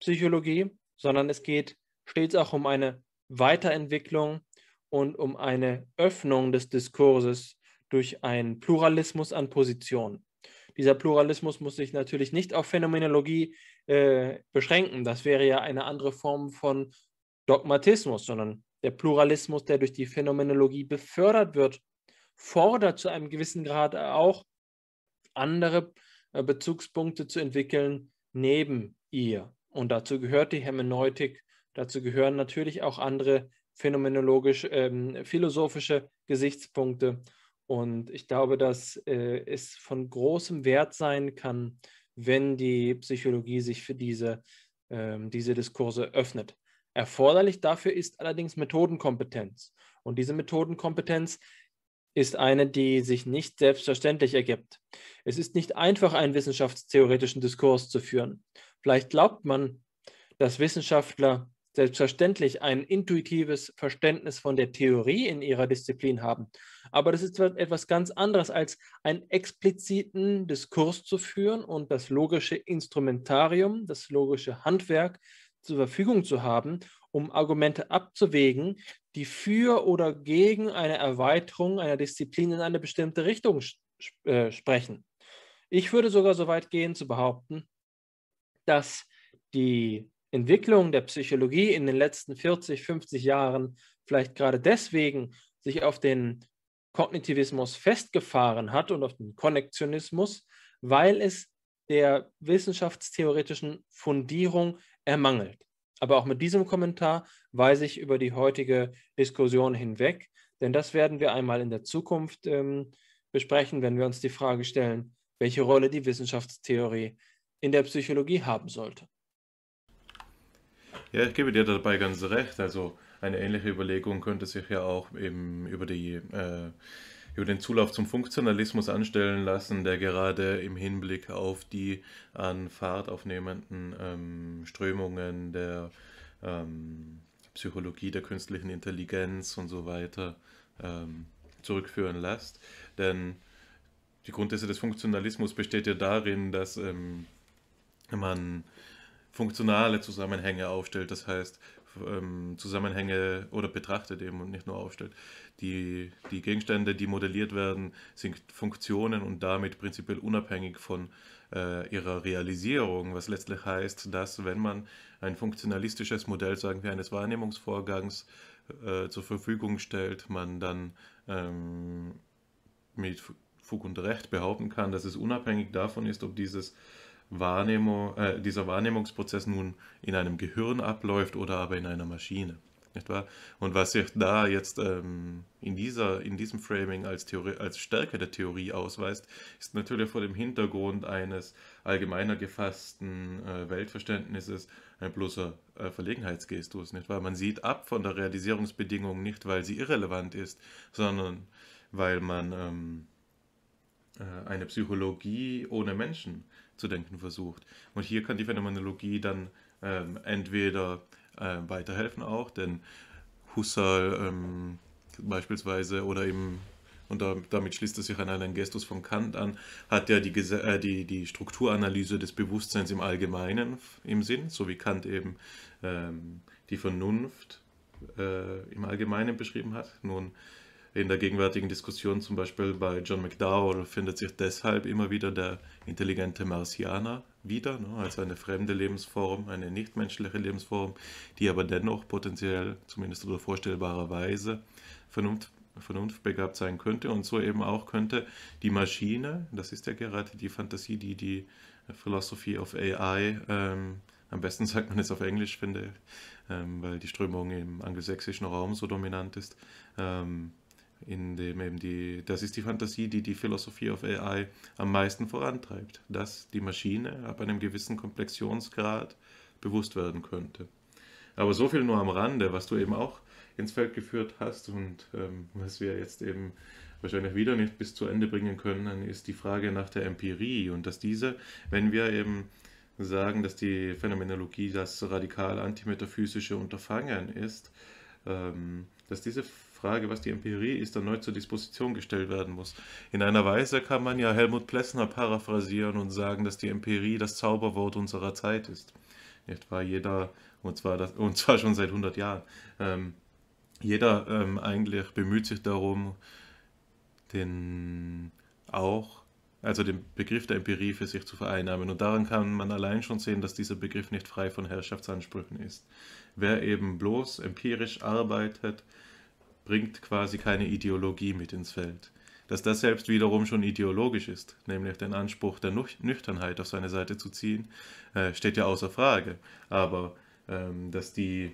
Psychologie, sondern es geht stets auch um eine Weiterentwicklung und um eine Öffnung des Diskurses durch einen Pluralismus an Positionen. Dieser Pluralismus muss sich natürlich nicht auf Phänomenologie äh, beschränken. Das wäre ja eine andere Form von Dogmatismus, sondern der Pluralismus, der durch die Phänomenologie befördert wird fordert zu einem gewissen Grad auch, andere äh, Bezugspunkte zu entwickeln neben ihr. Und dazu gehört die Hermeneutik, dazu gehören natürlich auch andere phänomenologisch, ähm, philosophische Gesichtspunkte. Und ich glaube, dass äh, es von großem Wert sein kann, wenn die Psychologie sich für diese, ähm, diese Diskurse öffnet. Erforderlich dafür ist allerdings Methodenkompetenz. Und diese Methodenkompetenz ist eine, die sich nicht selbstverständlich ergibt. Es ist nicht einfach, einen wissenschaftstheoretischen Diskurs zu führen. Vielleicht glaubt man, dass Wissenschaftler selbstverständlich ein intuitives Verständnis von der Theorie in ihrer Disziplin haben. Aber das ist etwas ganz anderes, als einen expliziten Diskurs zu führen und das logische Instrumentarium, das logische Handwerk zur Verfügung zu haben, um Argumente abzuwägen, die für oder gegen eine Erweiterung einer Disziplin in eine bestimmte Richtung äh, sprechen. Ich würde sogar so weit gehen zu behaupten, dass die Entwicklung der Psychologie in den letzten 40, 50 Jahren vielleicht gerade deswegen sich auf den Kognitivismus festgefahren hat und auf den Konnektionismus, weil es der wissenschaftstheoretischen Fundierung ermangelt. Aber auch mit diesem Kommentar weise ich über die heutige Diskussion hinweg, denn das werden wir einmal in der Zukunft ähm, besprechen, wenn wir uns die Frage stellen, welche Rolle die Wissenschaftstheorie in der Psychologie haben sollte. Ja, ich gebe dir dabei ganz recht. Also eine ähnliche Überlegung könnte sich ja auch eben über die äh, über den Zulauf zum Funktionalismus anstellen lassen, der gerade im Hinblick auf die an Fahrt aufnehmenden ähm, Strömungen der ähm, Psychologie der künstlichen Intelligenz und so weiter ähm, zurückführen lässt. Denn die Grundthese des Funktionalismus besteht ja darin, dass ähm, man funktionale Zusammenhänge aufstellt. Das heißt, ähm, Zusammenhänge oder betrachtet eben und nicht nur aufstellt. Die, die Gegenstände, die modelliert werden, sind Funktionen und damit prinzipiell unabhängig von äh, ihrer Realisierung, was letztlich heißt, dass wenn man ein funktionalistisches Modell, sagen wir, eines Wahrnehmungsvorgangs äh, zur Verfügung stellt, man dann ähm, mit Fug und Recht behaupten kann, dass es unabhängig davon ist, ob dieses Wahrnehmung, äh, dieser Wahrnehmungsprozess nun in einem Gehirn abläuft oder aber in einer Maschine. Nicht wahr? Und was sich da jetzt ähm, in, dieser, in diesem Framing als, Theorie, als Stärke der Theorie ausweist, ist natürlich vor dem Hintergrund eines allgemeiner gefassten äh, Weltverständnisses ein bloßer äh, Verlegenheitsgestus. Nicht wahr? Man sieht ab von der Realisierungsbedingung nicht, weil sie irrelevant ist, sondern weil man ähm, äh, eine Psychologie ohne Menschen zu denken versucht. Und hier kann die Phänomenologie dann ähm, entweder äh, weiterhelfen auch, denn Husserl ähm, beispielsweise oder eben und da, damit schließt es sich an einen Gestus von Kant an, hat ja die, äh, die, die Strukturanalyse des Bewusstseins im Allgemeinen im Sinn, so wie Kant eben ähm, die Vernunft äh, im Allgemeinen beschrieben hat. Nun in der gegenwärtigen Diskussion zum Beispiel bei John McDowell findet sich deshalb immer wieder der intelligente Marsianer wieder, ne? also eine fremde Lebensform, eine nichtmenschliche Lebensform, die aber dennoch potenziell, zumindest oder vorstellbarerweise, Vernunft, vernunftbegabt sein könnte und so eben auch könnte die Maschine, das ist ja gerade die Fantasie, die die Philosophy of AI ähm, am besten sagt man es auf Englisch, finde ich, ähm, weil die Strömung im angelsächsischen Raum so dominant ist. Ähm, in dem eben die, das ist die Fantasie, die die Philosophie of AI am meisten vorantreibt, dass die Maschine ab einem gewissen Komplexionsgrad bewusst werden könnte. Aber so viel nur am Rande, was du eben auch ins Feld geführt hast und ähm, was wir jetzt eben wahrscheinlich wieder nicht bis zu Ende bringen können, ist die Frage nach der Empirie und dass diese, wenn wir eben sagen, dass die Phänomenologie das radikal antimetaphysische Unterfangen ist, ähm, dass diese Frage, was die Empirie ist, dann neu zur Disposition gestellt werden muss. In einer Weise kann man ja Helmut Plessner paraphrasieren und sagen, dass die Empirie das Zauberwort unserer Zeit ist. Nicht Jeder, und zwar, das, und zwar schon seit 100 Jahren, ähm, jeder ähm, eigentlich bemüht sich darum, den auch, also den Begriff der Empirie für sich zu vereinnahmen. Und daran kann man allein schon sehen, dass dieser Begriff nicht frei von Herrschaftsansprüchen ist. Wer eben bloß empirisch arbeitet, bringt quasi keine Ideologie mit ins Feld. Dass das selbst wiederum schon ideologisch ist, nämlich den Anspruch der Nüchternheit auf seine Seite zu ziehen, äh, steht ja außer Frage. Aber ähm, dass die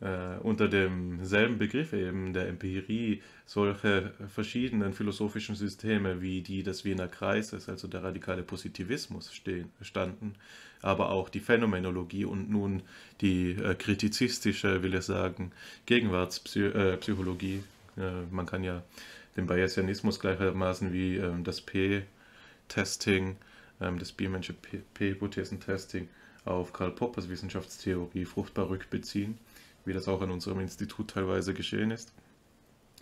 äh, unter demselben Begriff eben der Empirie solche verschiedenen philosophischen Systeme wie die des Wiener Kreises, also der radikale Positivismus, stehen, standen, aber auch die Phänomenologie und nun die äh, kritizistische, will ich sagen, Gegenwartspsychologie. Äh, äh, man kann ja den Bayesianismus gleichermaßen wie ähm, das P-Testing, ähm, das Biermannsche P-Hypothesen-Testing auf Karl Poppers Wissenschaftstheorie fruchtbar rückbeziehen, wie das auch an unserem Institut teilweise geschehen ist.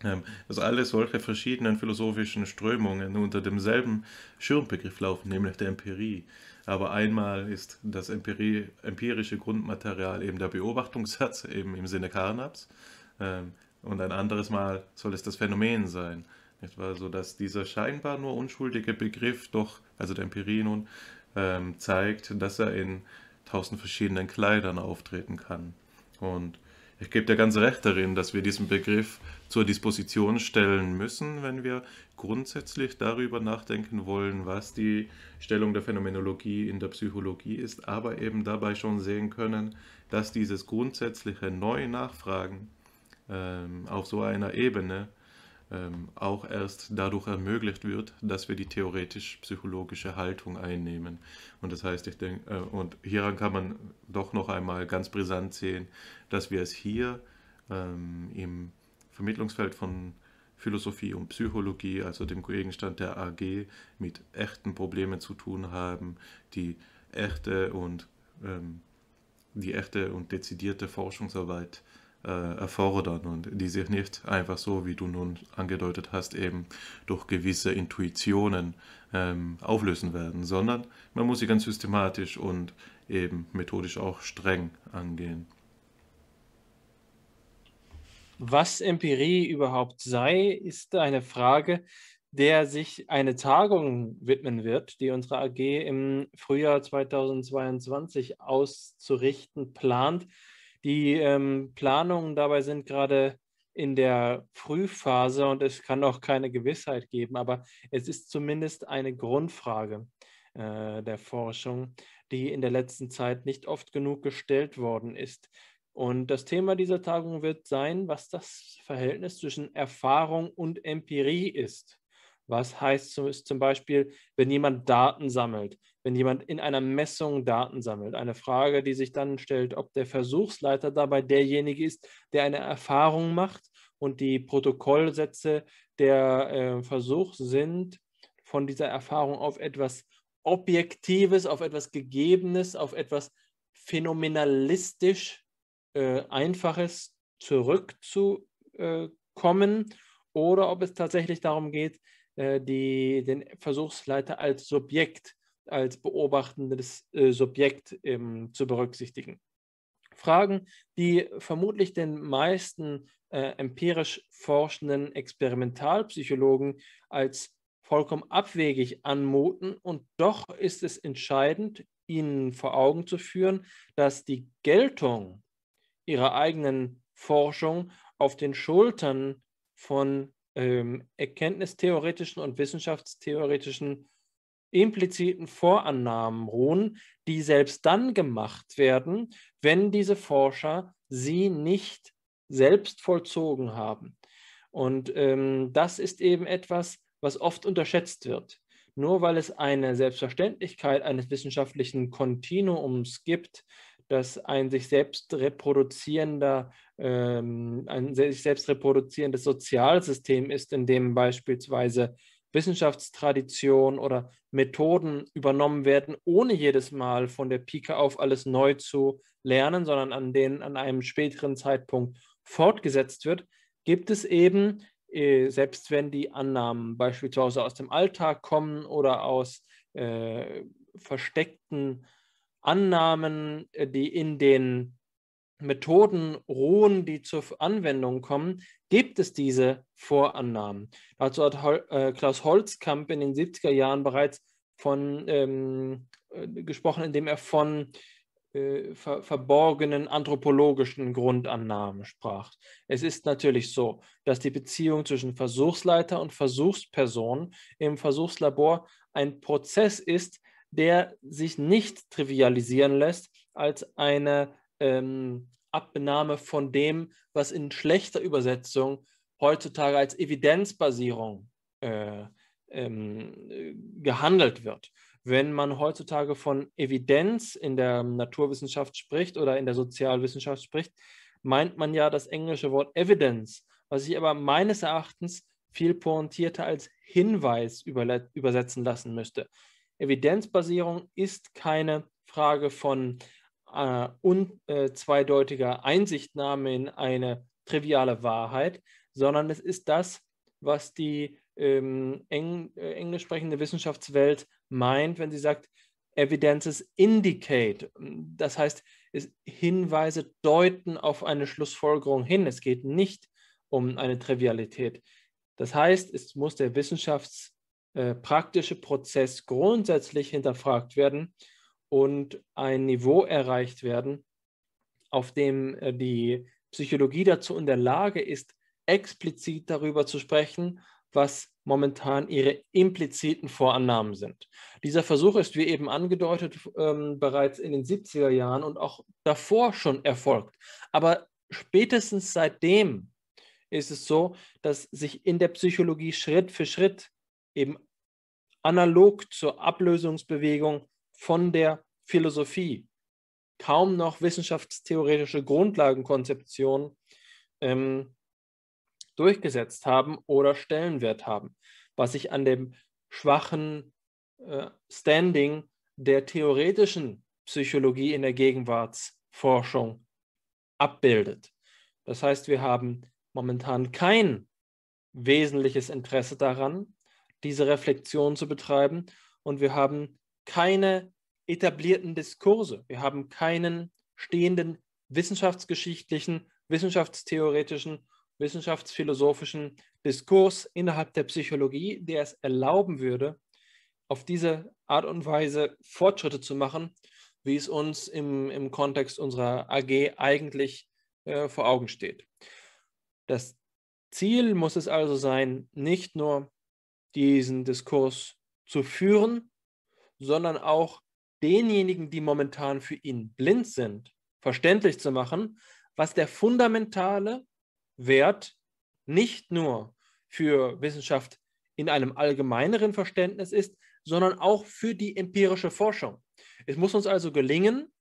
Ähm, dass alle solche verschiedenen philosophischen Strömungen unter demselben Schirmbegriff laufen, nämlich der Empirie, aber einmal ist das empirische Grundmaterial eben der Beobachtungssatz, eben im Sinne Carnaps. Ähm, und ein anderes Mal soll es das Phänomen sein. Nicht wahr? So dass dieser scheinbar nur unschuldige Begriff doch, also der Empirie nun, ähm, zeigt, dass er in tausend verschiedenen Kleidern auftreten kann. Und ich gebe dir ganz recht darin, dass wir diesen Begriff zur Disposition stellen müssen, wenn wir grundsätzlich darüber nachdenken wollen, was die Stellung der Phänomenologie in der Psychologie ist, aber eben dabei schon sehen können, dass dieses grundsätzliche neue Nachfragen ähm, auf so einer Ebene ähm, auch erst dadurch ermöglicht wird, dass wir die theoretisch-psychologische Haltung einnehmen. Und das heißt, ich denke, äh, und hieran kann man doch noch einmal ganz brisant sehen, dass wir es hier ähm, im Vermittlungsfeld von Philosophie und Psychologie, also dem Gegenstand der AG, mit echten Problemen zu tun haben, die echte und ähm, die echte und dezidierte Forschungsarbeit äh, erfordern und die sich nicht einfach so, wie du nun angedeutet hast, eben durch gewisse Intuitionen ähm, auflösen werden, sondern man muss sie ganz systematisch und eben methodisch auch streng angehen. Was Empirie überhaupt sei, ist eine Frage, der sich eine Tagung widmen wird, die unsere AG im Frühjahr 2022 auszurichten plant. Die ähm, Planungen dabei sind gerade in der Frühphase und es kann auch keine Gewissheit geben, aber es ist zumindest eine Grundfrage äh, der Forschung, die in der letzten Zeit nicht oft genug gestellt worden ist. Und das Thema dieser Tagung wird sein, was das Verhältnis zwischen Erfahrung und Empirie ist. Was heißt zum Beispiel, wenn jemand Daten sammelt, wenn jemand in einer Messung Daten sammelt? Eine Frage, die sich dann stellt, ob der Versuchsleiter dabei derjenige ist, der eine Erfahrung macht und die Protokollsätze der äh, Versuch sind, von dieser Erfahrung auf etwas Objektives, auf etwas Gegebenes, auf etwas phänomenalistisch äh, Einfaches zurückzukommen oder ob es tatsächlich darum geht, äh, die, den Versuchsleiter als Subjekt, als beobachtendes äh, Subjekt ähm, zu berücksichtigen. Fragen, die vermutlich den meisten äh, empirisch forschenden Experimentalpsychologen als vollkommen abwegig anmuten. Und doch ist es entscheidend, ihnen vor Augen zu führen, dass die Geltung ihrer eigenen Forschung auf den Schultern von ähm, erkenntnistheoretischen und wissenschaftstheoretischen impliziten Vorannahmen ruhen, die selbst dann gemacht werden, wenn diese Forscher sie nicht selbst vollzogen haben. Und ähm, das ist eben etwas, was oft unterschätzt wird. Nur weil es eine Selbstverständlichkeit eines wissenschaftlichen Kontinuums gibt, dass ein sich selbst reproduzierender, ähm, ein sich selbst reproduzierendes Sozialsystem ist, in dem beispielsweise Wissenschaftstradition oder Methoden übernommen werden, ohne jedes Mal von der Pike auf alles neu zu lernen, sondern an denen an einem späteren Zeitpunkt fortgesetzt wird, gibt es eben, äh, selbst wenn die Annahmen beispielsweise aus dem Alltag kommen oder aus äh, versteckten Annahmen, äh, die in den Methoden ruhen, die zur Anwendung kommen, gibt es diese Vorannahmen. Dazu hat Hol äh, Klaus Holzkamp in den 70er Jahren bereits von ähm, äh, gesprochen, indem er von äh, ver verborgenen anthropologischen Grundannahmen sprach. Es ist natürlich so, dass die Beziehung zwischen Versuchsleiter und Versuchsperson im Versuchslabor ein Prozess ist, der sich nicht trivialisieren lässt als eine ähm, Abnahme von dem, was in schlechter Übersetzung heutzutage als Evidenzbasierung äh, ähm, gehandelt wird. Wenn man heutzutage von Evidenz in der Naturwissenschaft spricht oder in der Sozialwissenschaft spricht, meint man ja das englische Wort Evidence, was sich aber meines Erachtens viel pointierter als Hinweis übersetzen lassen müsste. Evidenzbasierung ist keine Frage von äh, unzweideutiger äh, Einsichtnahme in eine triviale Wahrheit, sondern es ist das, was die ähm, eng, äh, englisch sprechende Wissenschaftswelt meint, wenn sie sagt, Evidences indicate. Das heißt, Hinweise deuten auf eine Schlussfolgerung hin. Es geht nicht um eine Trivialität. Das heißt, es muss der Wissenschafts- äh, praktische Prozess grundsätzlich hinterfragt werden und ein Niveau erreicht werden, auf dem äh, die Psychologie dazu in der Lage ist, explizit darüber zu sprechen, was momentan ihre impliziten Vorannahmen sind. Dieser Versuch ist, wie eben angedeutet, ähm, bereits in den 70er Jahren und auch davor schon erfolgt. Aber spätestens seitdem ist es so, dass sich in der Psychologie Schritt für Schritt eben analog zur Ablösungsbewegung von der Philosophie kaum noch wissenschaftstheoretische Grundlagenkonzeptionen ähm, durchgesetzt haben oder Stellenwert haben, was sich an dem schwachen äh, Standing der theoretischen Psychologie in der Gegenwartsforschung abbildet. Das heißt, wir haben momentan kein wesentliches Interesse daran, diese Reflexion zu betreiben. Und wir haben keine etablierten Diskurse. Wir haben keinen stehenden wissenschaftsgeschichtlichen, wissenschaftstheoretischen, wissenschaftsphilosophischen Diskurs innerhalb der Psychologie, der es erlauben würde, auf diese Art und Weise Fortschritte zu machen, wie es uns im, im Kontext unserer AG eigentlich äh, vor Augen steht. Das Ziel muss es also sein, nicht nur diesen Diskurs zu führen, sondern auch denjenigen, die momentan für ihn blind sind, verständlich zu machen, was der fundamentale Wert nicht nur für Wissenschaft in einem allgemeineren Verständnis ist, sondern auch für die empirische Forschung. Es muss uns also gelingen,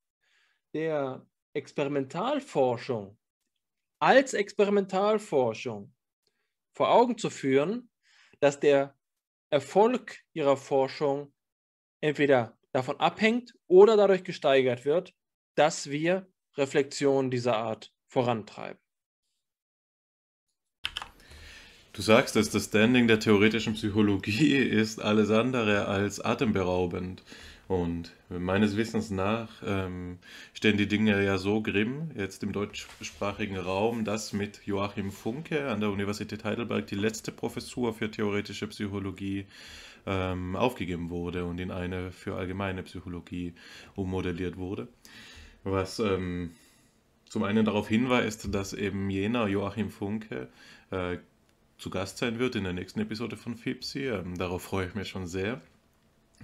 der Experimentalforschung als Experimentalforschung vor Augen zu führen, dass der Erfolg ihrer Forschung entweder davon abhängt oder dadurch gesteigert wird, dass wir Reflexionen dieser Art vorantreiben. Du sagst dass das Standing der theoretischen Psychologie ist alles andere als atemberaubend. ist. Und meines Wissens nach ähm, stehen die Dinge ja so grimm, jetzt im deutschsprachigen Raum, dass mit Joachim Funke an der Universität Heidelberg die letzte Professur für theoretische Psychologie ähm, aufgegeben wurde und in eine für allgemeine Psychologie ummodelliert wurde. Was ähm, zum einen darauf hinweist, dass eben jener Joachim Funke äh, zu Gast sein wird in der nächsten Episode von FIPSI. Ähm, darauf freue ich mich schon sehr.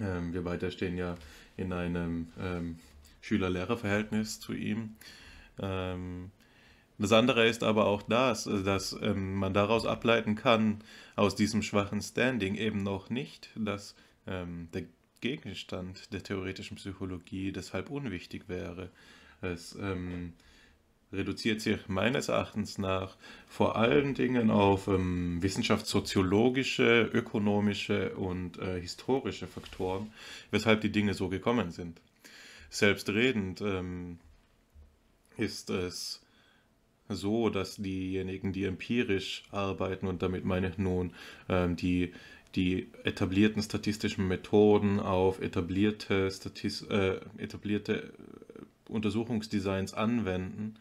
Ähm, wir beide stehen ja in einem ähm, Schüler-Lehrer-Verhältnis zu ihm. Ähm, das andere ist aber auch das, äh, dass ähm, man daraus ableiten kann, aus diesem schwachen Standing eben noch nicht, dass ähm, der Gegenstand der theoretischen Psychologie deshalb unwichtig wäre. Es ähm, reduziert sich meines Erachtens nach vor allen Dingen auf ähm, wissenschaftssoziologische, ökonomische und äh, historische Faktoren, weshalb die Dinge so gekommen sind. Selbstredend ähm, ist es so, dass diejenigen, die empirisch arbeiten, und damit meine ich nun ähm, die, die etablierten statistischen Methoden auf etablierte, Statis äh, etablierte Untersuchungsdesigns anwenden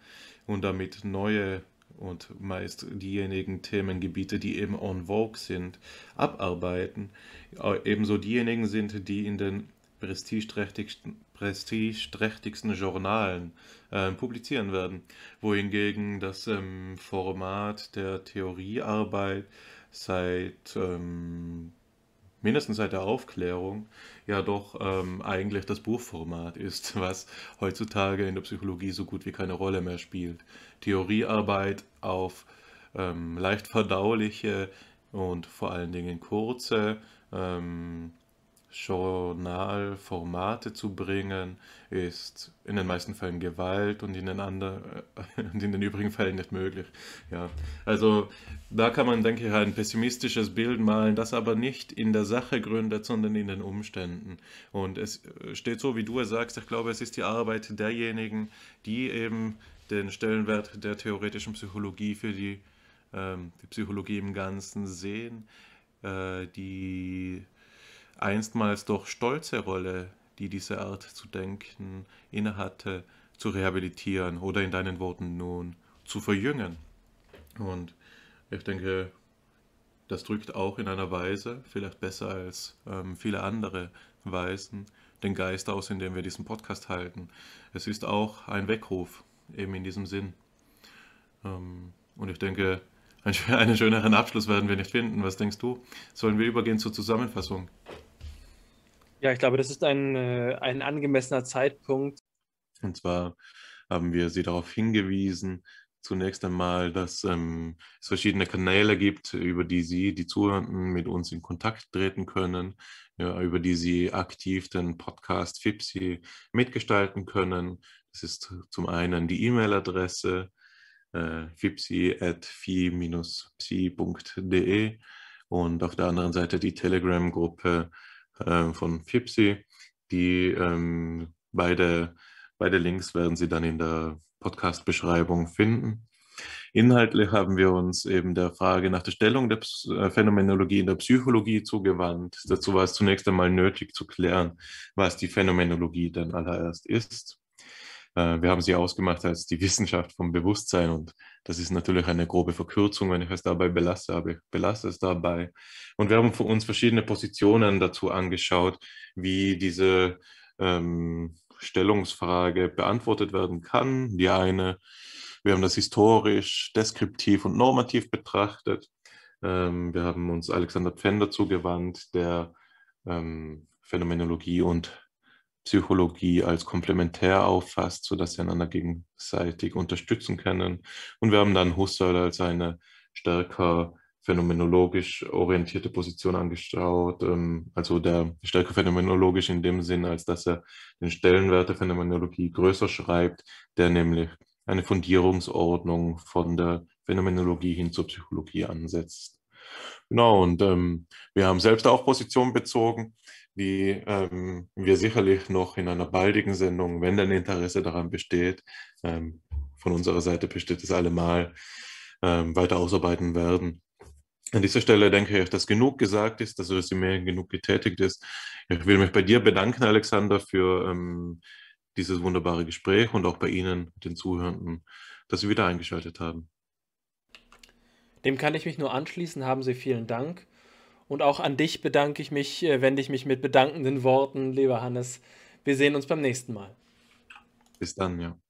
und damit neue und meist diejenigen Themengebiete, die eben en vogue sind, abarbeiten. Ebenso diejenigen sind, die in den prestigeträchtigsten, prestigeträchtigsten Journalen äh, publizieren werden, wohingegen das ähm, Format der Theoriearbeit seit ähm, mindestens seit der Aufklärung ja doch ähm, eigentlich das Buchformat ist, (laughs) was heutzutage in der Psychologie so gut wie keine Rolle mehr spielt. Theoriearbeit auf ähm, leicht verdauliche und vor allen Dingen kurze ähm, Journalformate zu bringen, ist in den meisten Fällen Gewalt und in den, anderen, (laughs) und in den übrigen Fällen nicht möglich. Ja. Also da kann man, denke ich, ein pessimistisches Bild malen, das aber nicht in der Sache gründet, sondern in den Umständen. Und es steht so, wie du es sagst, ich glaube, es ist die Arbeit derjenigen, die eben den Stellenwert der theoretischen Psychologie für die, ähm, die Psychologie im Ganzen sehen, äh, die einstmals doch stolze Rolle, die diese Art zu denken innehatte, zu rehabilitieren oder in deinen Worten nun zu verjüngen. Und ich denke, das drückt auch in einer Weise, vielleicht besser als ähm, viele andere Weisen, den Geist aus, in dem wir diesen Podcast halten. Es ist auch ein Weckruf, eben in diesem Sinn. Ähm, und ich denke, einen schöneren Abschluss werden wir nicht finden. Was denkst du? Sollen wir übergehen zur Zusammenfassung? Ja, ich glaube, das ist ein, äh, ein angemessener Zeitpunkt. Und zwar haben wir Sie darauf hingewiesen, zunächst einmal, dass ähm, es verschiedene Kanäle gibt, über die Sie, die Zuhörenden, mit uns in Kontakt treten können, ja, über die Sie aktiv den Podcast FIPSI mitgestalten können. Das ist zum einen die E-Mail-Adresse äh, fipsi.fi-psi.de und auf der anderen Seite die Telegram-Gruppe ähm, von Fipsi. Die ähm, beide, beide Links werden Sie dann in der Podcast-Beschreibung finden. Inhaltlich haben wir uns eben der Frage nach der Stellung der äh, Phänomenologie in der Psychologie zugewandt. Dazu war es zunächst einmal nötig zu klären, was die Phänomenologie denn allererst ist. Äh, wir haben sie ausgemacht als die Wissenschaft vom Bewusstsein und das ist natürlich eine grobe Verkürzung, wenn ich es dabei belasse, aber ich belasse es dabei. Und wir haben für uns verschiedene Positionen dazu angeschaut, wie diese ähm, Stellungsfrage beantwortet werden kann. Die eine, wir haben das historisch, deskriptiv und normativ betrachtet. Ähm, wir haben uns Alexander Pfänder zugewandt, der ähm, Phänomenologie und Psychologie als komplementär auffasst, sodass sie einander gegenseitig unterstützen können. Und wir haben dann Husserl als eine stärker phänomenologisch orientierte Position angeschaut, ähm, also der stärker phänomenologisch in dem Sinn, als dass er den Stellenwert der Phänomenologie größer schreibt, der nämlich eine Fundierungsordnung von der Phänomenologie hin zur Psychologie ansetzt. Genau, und ähm, wir haben selbst auch Position bezogen, die ähm, wir sicherlich noch in einer baldigen Sendung, wenn dann Interesse daran besteht, ähm, von unserer Seite besteht es allemal, ähm, weiter ausarbeiten werden. An dieser Stelle denke ich, dass genug gesagt ist, dass das mehr genug getätigt ist. Ich will mich bei dir bedanken, Alexander, für ähm, dieses wunderbare Gespräch und auch bei Ihnen, den Zuhörenden, dass Sie wieder eingeschaltet haben. Dem kann ich mich nur anschließen. Haben Sie vielen Dank. Und auch an dich bedanke ich mich, äh, wende ich mich mit bedankenden Worten, lieber Hannes. Wir sehen uns beim nächsten Mal. Bis dann, ja.